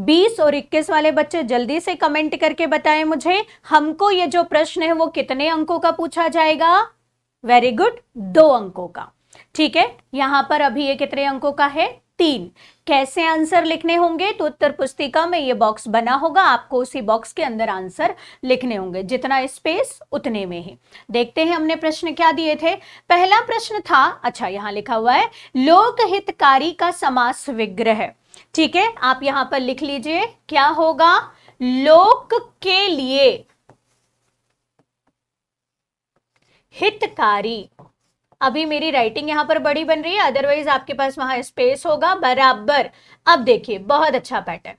A: बीस और इक्कीस वाले बच्चे जल्दी से कमेंट करके बताएं मुझे हमको ये जो प्रश्न है वो कितने अंकों का पूछा जाएगा वेरी गुड दो अंकों का ठीक है यहां पर अभी ये कितने अंकों का है तीन कैसे आंसर लिखने होंगे तो उत्तर पुस्तिका में ये बॉक्स बना होगा आपको उसी बॉक्स के अंदर आंसर लिखने होंगे जितना स्पेस उतने में ही देखते हैं हमने प्रश्न क्या दिए थे पहला प्रश्न था अच्छा यहां लिखा हुआ है लोकहितकारी का समास विग्रह ठीक है आप यहां पर लिख लीजिए क्या होगा लोक के लिए हितकारी अभी मेरी राइटिंग यहां पर बड़ी बन रही है अदरवाइज आपके पास वहां स्पेस होगा बराबर अब देखिए बहुत अच्छा पैटर्न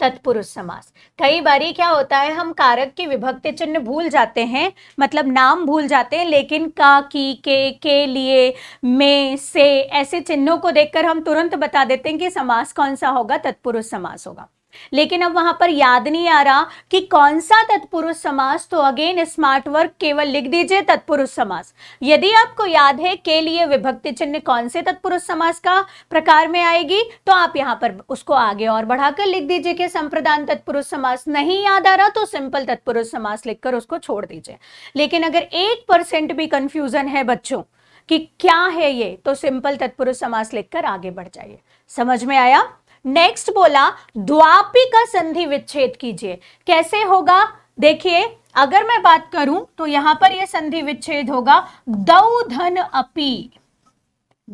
A: तत्पुरुष समास कई बारी क्या होता है हम कारक की विभक्ति चिन्ह भूल जाते हैं मतलब नाम भूल जाते हैं लेकिन का की के के लिए में से ऐसे चिन्हों को देखकर हम तुरंत बता देते हैं कि समास कौन सा होगा तत्पुरुष समास होगा लेकिन अब वहां पर याद नहीं आ रहा कि कौन सा तत्पुरुष समास तो अगेन स्मार्ट वर्क केवल लिख दीजिए तत्पुरुष समास यदि आपको याद है के लिए विभक्ति चिन्ह कौन से तत्पुरुष समास का प्रकार में आएगी तो आप यहां पर उसको आगे और बढ़ाकर लिख दीजिए कि संप्रदान तत्पुरुष समास नहीं याद आ रहा तो सिंपल तत्पुरुष समास लिखकर उसको छोड़ दीजिए लेकिन अगर एक परसेंट भी कंफ्यूजन है बच्चों कि क्या है ये तो सिंपल तत्पुरुष समास लिखकर आगे बढ़ जाइए समझ में आया नेक्स्ट बोला द्वापी का संधि विच्छेद कीजिए कैसे होगा देखिए अगर मैं बात करूं तो यहां पर यह संधि विच्छेद होगा दौ धन अपी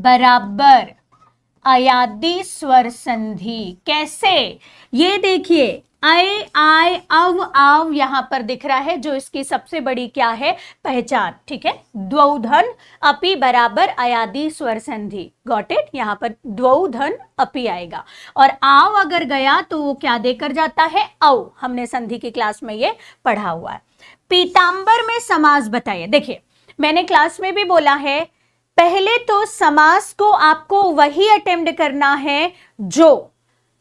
A: बराबर अयादि स्वर संधि कैसे ये देखिए आय आए अव आव यहां पर दिख रहा है जो इसकी सबसे बड़ी क्या है पहचान ठीक है द्वधन अपि बराबर अयादि स्वर संधि गॉट इट यहां पर द्वधन अपि आएगा और आव अगर गया तो वो क्या देकर जाता है अव हमने संधि की क्लास में ये पढ़ा हुआ है पीताम्बर में समास बताइए देखिए मैंने क्लास में भी बोला है पहले तो समास को आपको वही अटेम्प्ट करना है जो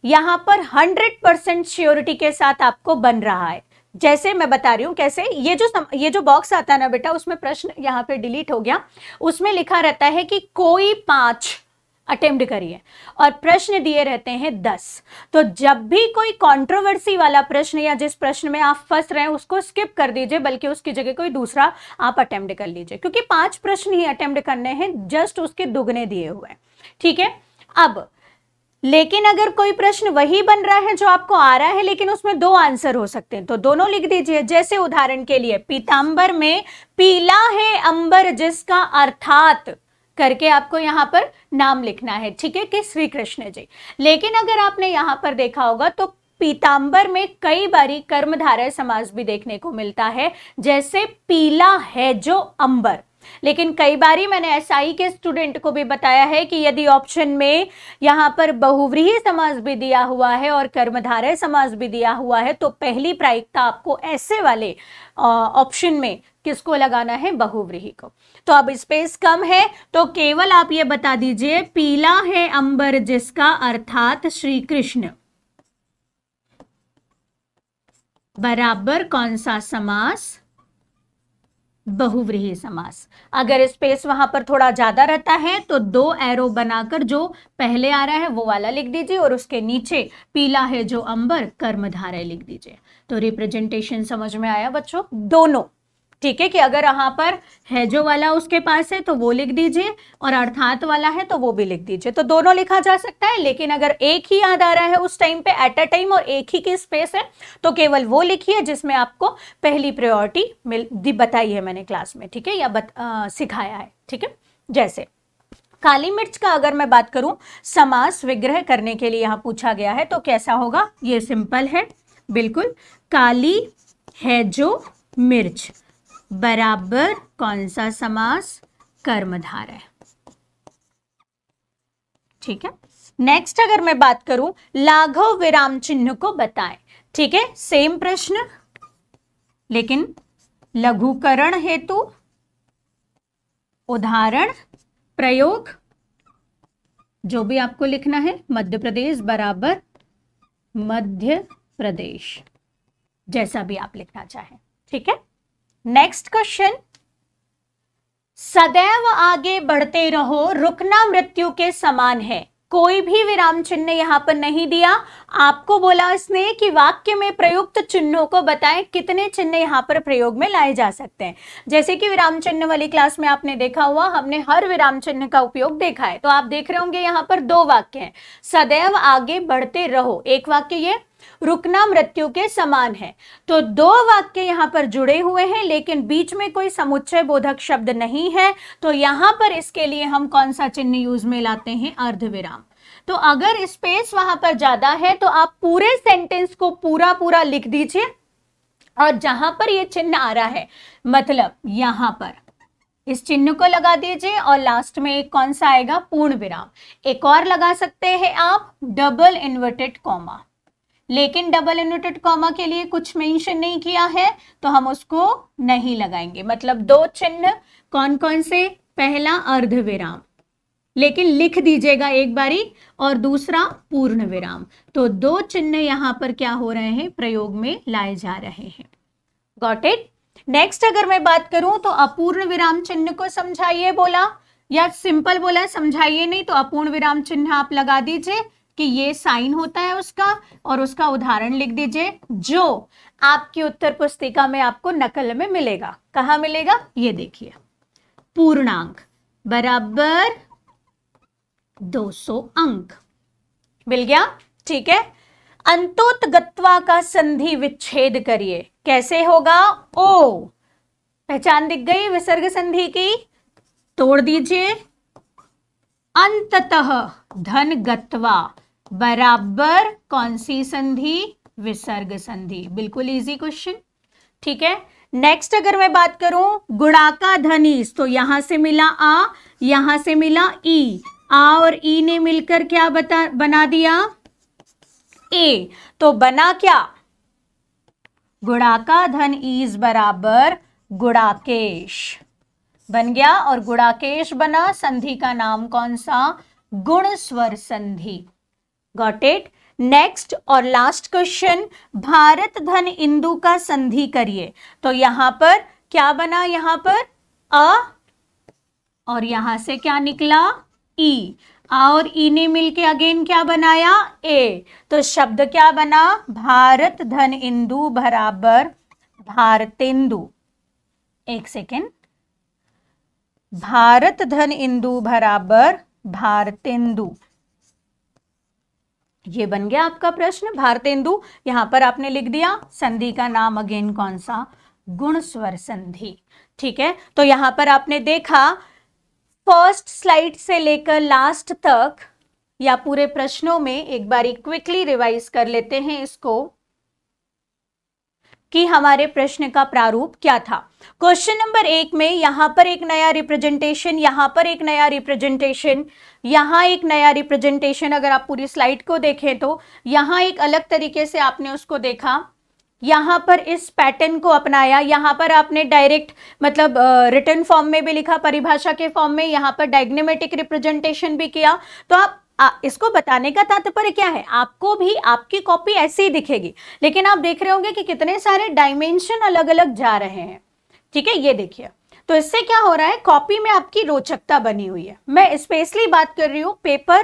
A: यहां पर 100 परसेंट श्योरिटी के साथ आपको बन रहा है जैसे मैं बता रही हूं कैसे ये जो सम, ये जो बॉक्स आता है ना बेटा उसमें प्रश्न यहां पे डिलीट हो गया उसमें लिखा रहता है कि कोई पांच अटेम्प्ट करिए और प्रश्न दिए रहते हैं दस तो जब भी कोई कंट्रोवर्सी वाला प्रश्न या जिस प्रश्न में आप फंस रहे हैं उसको स्किप कर दीजिए बल्कि उसकी जगह कोई दूसरा आप अटेम्प्ट कर लीजिए क्योंकि पांच प्रश्न ही अटेम्प्ट करने हैं जस्ट उसके दुगने दिए हुए ठीक है अब लेकिन अगर कोई प्रश्न वही बन रहा है जो आपको आ रहा है लेकिन उसमें दो आंसर हो सकते हैं तो दोनों लिख दीजिए जैसे उदाहरण के लिए पीताम्बर में पीला है अंबर जिसका अर्थात करके आपको यहां पर नाम लिखना है ठीक है कि श्री कृष्ण जी लेकिन अगर आपने यहां पर देखा होगा तो पीताम्बर में कई बारी कर्मधारय समाज भी देखने को मिलता है जैसे पीला है जो अंबर लेकिन कई बार मैंने एसआई के स्टूडेंट को भी बताया है कि यदि ऑप्शन में यहाँ पर बहुव्रीही समास भी दिया हुआ है और कर्मधारय समास भी दिया हुआ है तो पहली प्रायिकता आपको ऐसे वाले ऑप्शन में किसको लगाना है बहुव्रीही को तो अब स्पेस कम है तो केवल आप ये बता दीजिए पीला है अंबर जिसका अर्थात श्री कृष्ण बराबर कौन सा समास बहुव्रीही समास अगर स्पेस वहां पर थोड़ा ज्यादा रहता है तो दो एरो बनाकर जो पहले आ रहा है वो वाला लिख दीजिए और उसके नीचे पीला है जो अंबर कर्मधारय लिख दीजिए तो रिप्रेजेंटेशन समझ में आया बच्चों दोनों ठीक है कि अगर यहाँ पर है जो वाला उसके पास है तो वो लिख दीजिए और अर्थात वाला है तो वो भी लिख दीजिए तो दोनों लिखा जा सकता है लेकिन अगर एक ही याद आ रहा है उस टाइम पे एट अ टाइम और एक ही की स्पेस है तो केवल वो लिखिए जिसमें आपको पहली प्रायोरिटी मिल दी बताई है मैंने क्लास में ठीक है या बत, आ, सिखाया है ठीक है जैसे काली मिर्च का अगर मैं बात करूं समास विग्रह करने के लिए यहाँ पूछा गया है तो कैसा होगा ये सिंपल है बिल्कुल काली है जो मिर्च बराबर कौन सा समास कर्मधार है ठीक है नेक्स्ट अगर मैं बात करूं लाघव विराम चिन्ह को बताएं ठीक है सेम प्रश्न लेकिन लघुकरण हेतु उदाहरण प्रयोग जो भी आपको लिखना है मध्य प्रदेश बराबर मध्य प्रदेश जैसा भी आप लिखना चाहें ठीक है नेक्स्ट क्वेश्चन सदैव आगे बढ़ते रहो रुकना मृत्यु के समान है कोई भी विराम चिन्ह यहां पर नहीं दिया आपको बोला उसने कि वाक्य में प्रयुक्त चिन्हों को बताएं कितने चिन्ह यहाँ पर प्रयोग में लाए जा सकते हैं जैसे कि विराम चिन्ह वाली क्लास में आपने देखा हुआ हमने हर विराम चिन्ह का उपयोग देखा है तो आप देख रहे होंगे यहाँ पर दो वाक्य हैं सदैव आगे बढ़ते रहो एक वाक्य ये रुकना मृत्यु के समान है तो दो वाक्य यहाँ पर जुड़े हुए हैं लेकिन बीच में कोई समुच्चय बोधक शब्द नहीं है तो यहाँ पर इसके लिए हम कौन सा चिन्ह यूज में लाते हैं अर्धविराम तो अगर स्पेस वहां पर ज्यादा है तो आप पूरे सेंटेंस को पूरा पूरा लिख दीजिए और जहां पर ये चिन्ह आ रहा है मतलब यहां पर इस चिन्ह को लगा दीजिए और लास्ट में एक कौन सा आएगा पूर्ण विराम एक और लगा सकते हैं आप डबल इन्वर्टेड कॉमा लेकिन डबल इनवर्टेड कॉमा के लिए कुछ मेंशन नहीं किया है तो हम उसको नहीं लगाएंगे मतलब दो चिन्ह कौन कौन से पहला विराम लेकिन लिख दीजिएगा एक बारी और दूसरा पूर्ण विराम तो दो चिन्ह यहां पर क्या हो रहे हैं प्रयोग में लाए जा रहे हैं गॉट इट नेक्स्ट अगर मैं बात करूं तो अपूर्ण विराम चिन्ह को समझाइए बोला या सिंपल बोला समझाइए नहीं तो अपूर्ण विराम चिन्ह आप लगा दीजिए कि ये साइन होता है उसका और उसका उदाहरण लिख दीजिए जो आपकी उत्तर पुस्तिका में आपको नकल में मिलेगा कहा मिलेगा ये देखिए पूर्णांक बराबर 200 अंक मिल गया ठीक है अंतोतगत्वा का संधि विच्छेद करिए कैसे होगा ओ पहचान दिख गई विसर्ग संधि की तोड़ दीजिए अंततः धन गत्वा बराबर कौन सी संधि विसर्ग संधि बिल्कुल इजी क्वेश्चन ठीक है नेक्स्ट अगर मैं बात करूं गुणाका धनीस तो यहां से मिला आ यहां से मिला ई आ और ई ने मिलकर क्या बता बना दिया ए तो बना क्या गुड़ाका धन इज बराबर गुड़ाकेश बन गया और गुड़ाकेश बना संधि का नाम कौन सा गुण स्वर संधि गॉट इट नेक्स्ट और लास्ट क्वेश्चन भारत धन इंदु का संधि करिए तो यहां पर क्या बना यहां पर अ और यहां से क्या निकला ई e. और ई e ने मिलके अगेन क्या बनाया ए तो शब्द क्या बना भारत धन इंदु बराबर भारतेंदु एक सेकेंड भारत धन इंदु बराबर भारतेंदु ये बन गया आपका प्रश्न भारतेंदु यहां पर आपने लिख दिया संधि का नाम अगेन कौन सा गुण स्वर संधि ठीक है तो यहां पर आपने देखा फर्स्ट स्लाइड से लेकर लास्ट तक या पूरे प्रश्नों में एक बार क्विकली रिवाइज कर लेते हैं इसको कि हमारे प्रश्न का प्रारूप क्या था क्वेश्चन नंबर एक में यहां पर एक नया रिप्रेजेंटेशन यहां पर एक नया रिप्रेजेंटेशन यहां एक नया रिप्रेजेंटेशन अगर आप पूरी स्लाइड को देखें तो यहां एक अलग तरीके से आपने उसको देखा यहां पर इस पैटर्न को अपनाया यहां पर आपने डायरेक्ट मतलब रिटर्न फॉर्म में भी लिखा परिभाषा के फॉर्म में यहां पर डायग्नोमेटिक रिप्रेजेंटेशन भी किया तो आप आ, इसको बताने का तात्पर्य क्या है आपको भी आपकी कॉपी ऐसे ही दिखेगी लेकिन आप देख रहे होंगे कि कितने सारे डायमेंशन अलग अलग जा रहे हैं ठीक है ये देखिए तो इससे क्या हो रहा है कॉपी में आपकी रोचकता बनी हुई है मैं स्पेशली बात कर रही हूं पेपर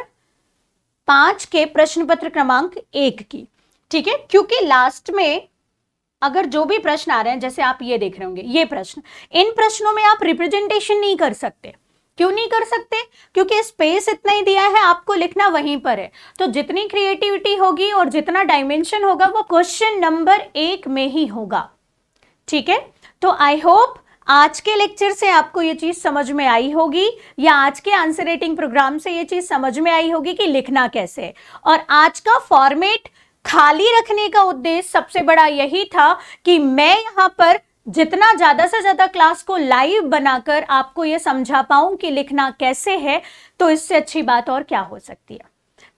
A: पांच के प्रश्न पत्र क्रमांक एक की ठीक है क्योंकि लास्ट में अगर जो भी प्रश्न आ रहे हैं जैसे आप ये देख रहे होंगे ये प्रश्न इन प्रश्नों में आप रिप्रेजेंटेशन नहीं कर सकते क्यों नहीं कर सकते क्योंकि स्पेस इतना ही दिया है आपको लिखना वहीं पर है तो जितनी क्रिएटिविटी होगी और जितना डायमेंशन होगा वो क्वेश्चन नंबर एक में ही होगा ठीक है तो आई होप आज के लेक्चर से आपको ये चीज़ समझ में आई होगी या आज के आंसर रेटिंग प्रोग्राम से ये चीज़ समझ में आई होगी कि लिखना कैसे और आज का फॉर्मेट खाली रखने का उद्देश्य सबसे बड़ा यही था कि मैं यहां पर जितना ज़्यादा से ज़्यादा क्लास को लाइव बनाकर आपको यह समझा पाऊं कि लिखना कैसे है तो इससे अच्छी बात और क्या हो सकती है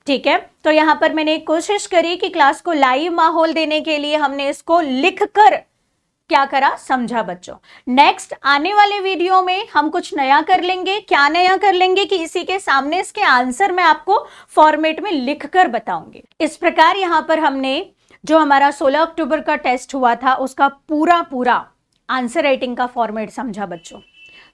A: ठीक है तो यहां पर मैंने कोशिश करी कि क्लास को लाइव माहौल देने के लिए हमने इसको लिखकर क्या करा समझा बच्चों नेक्स्ट आने वाले वीडियो में हम कुछ नया कर लेंगे क्या नया कर लेंगे कि इसी के सामने इसके आंसर में आपको फॉर्मेट में लिख कर बताऊंगी इस प्रकार यहां पर हमने जो हमारा 16 अक्टूबर का टेस्ट हुआ था उसका पूरा पूरा आंसर राइटिंग का फॉर्मेट समझा बच्चों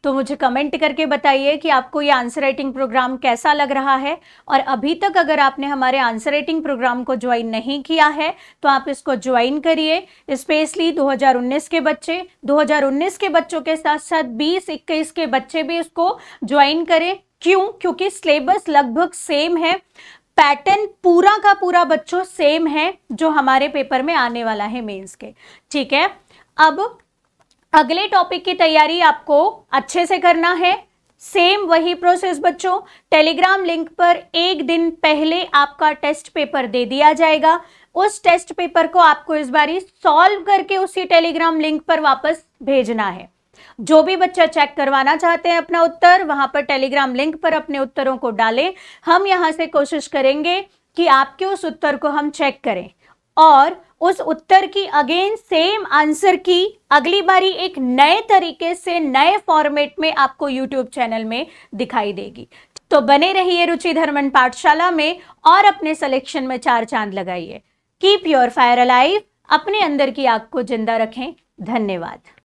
A: तो मुझे कमेंट करके बताइए कि आपको ये आंसर राइटिंग प्रोग्राम कैसा लग रहा है और अभी तक अगर आपने हमारे आंसर राइटिंग प्रोग्राम को ज्वाइन नहीं किया है तो आप इसको ज्वाइन करिए स्पेशली 2019 के बच्चे 2019 के बच्चों के साथ साथ 20 21 के बच्चे भी इसको ज्वाइन करें क्यों क्योंकि सिलेबस लगभग सेम है पैटर्न पूरा का पूरा बच्चों सेम है जो हमारे पेपर में आने वाला है मेन्स के ठीक है अब अगले टॉपिक की तैयारी आपको अच्छे से करना है सेम वही प्रोसेस बच्चों टेलीग्राम लिंक पर एक दिन पहले आपका टेस्ट पेपर दे दिया जाएगा उस टेस्ट पेपर को आपको इस बारी सॉल्व करके उसी टेलीग्राम लिंक पर वापस भेजना है जो भी बच्चा चेक करवाना चाहते हैं अपना उत्तर वहां पर टेलीग्राम लिंक पर अपने उत्तरों को डालें हम यहां से कोशिश करेंगे कि आपके उस उत्तर को हम चेक करें और उस उत्तर की अगेन सेम आंसर की अगली बारी एक नए तरीके से नए फॉर्मेट में आपको यूट्यूब चैनल में दिखाई देगी तो बने रहिए रुचि धर्मन पाठशाला में और अपने सिलेक्शन में चार चांद लगाइए कीप योर फायर अलाइव अपने अंदर की आग को जिंदा रखें धन्यवाद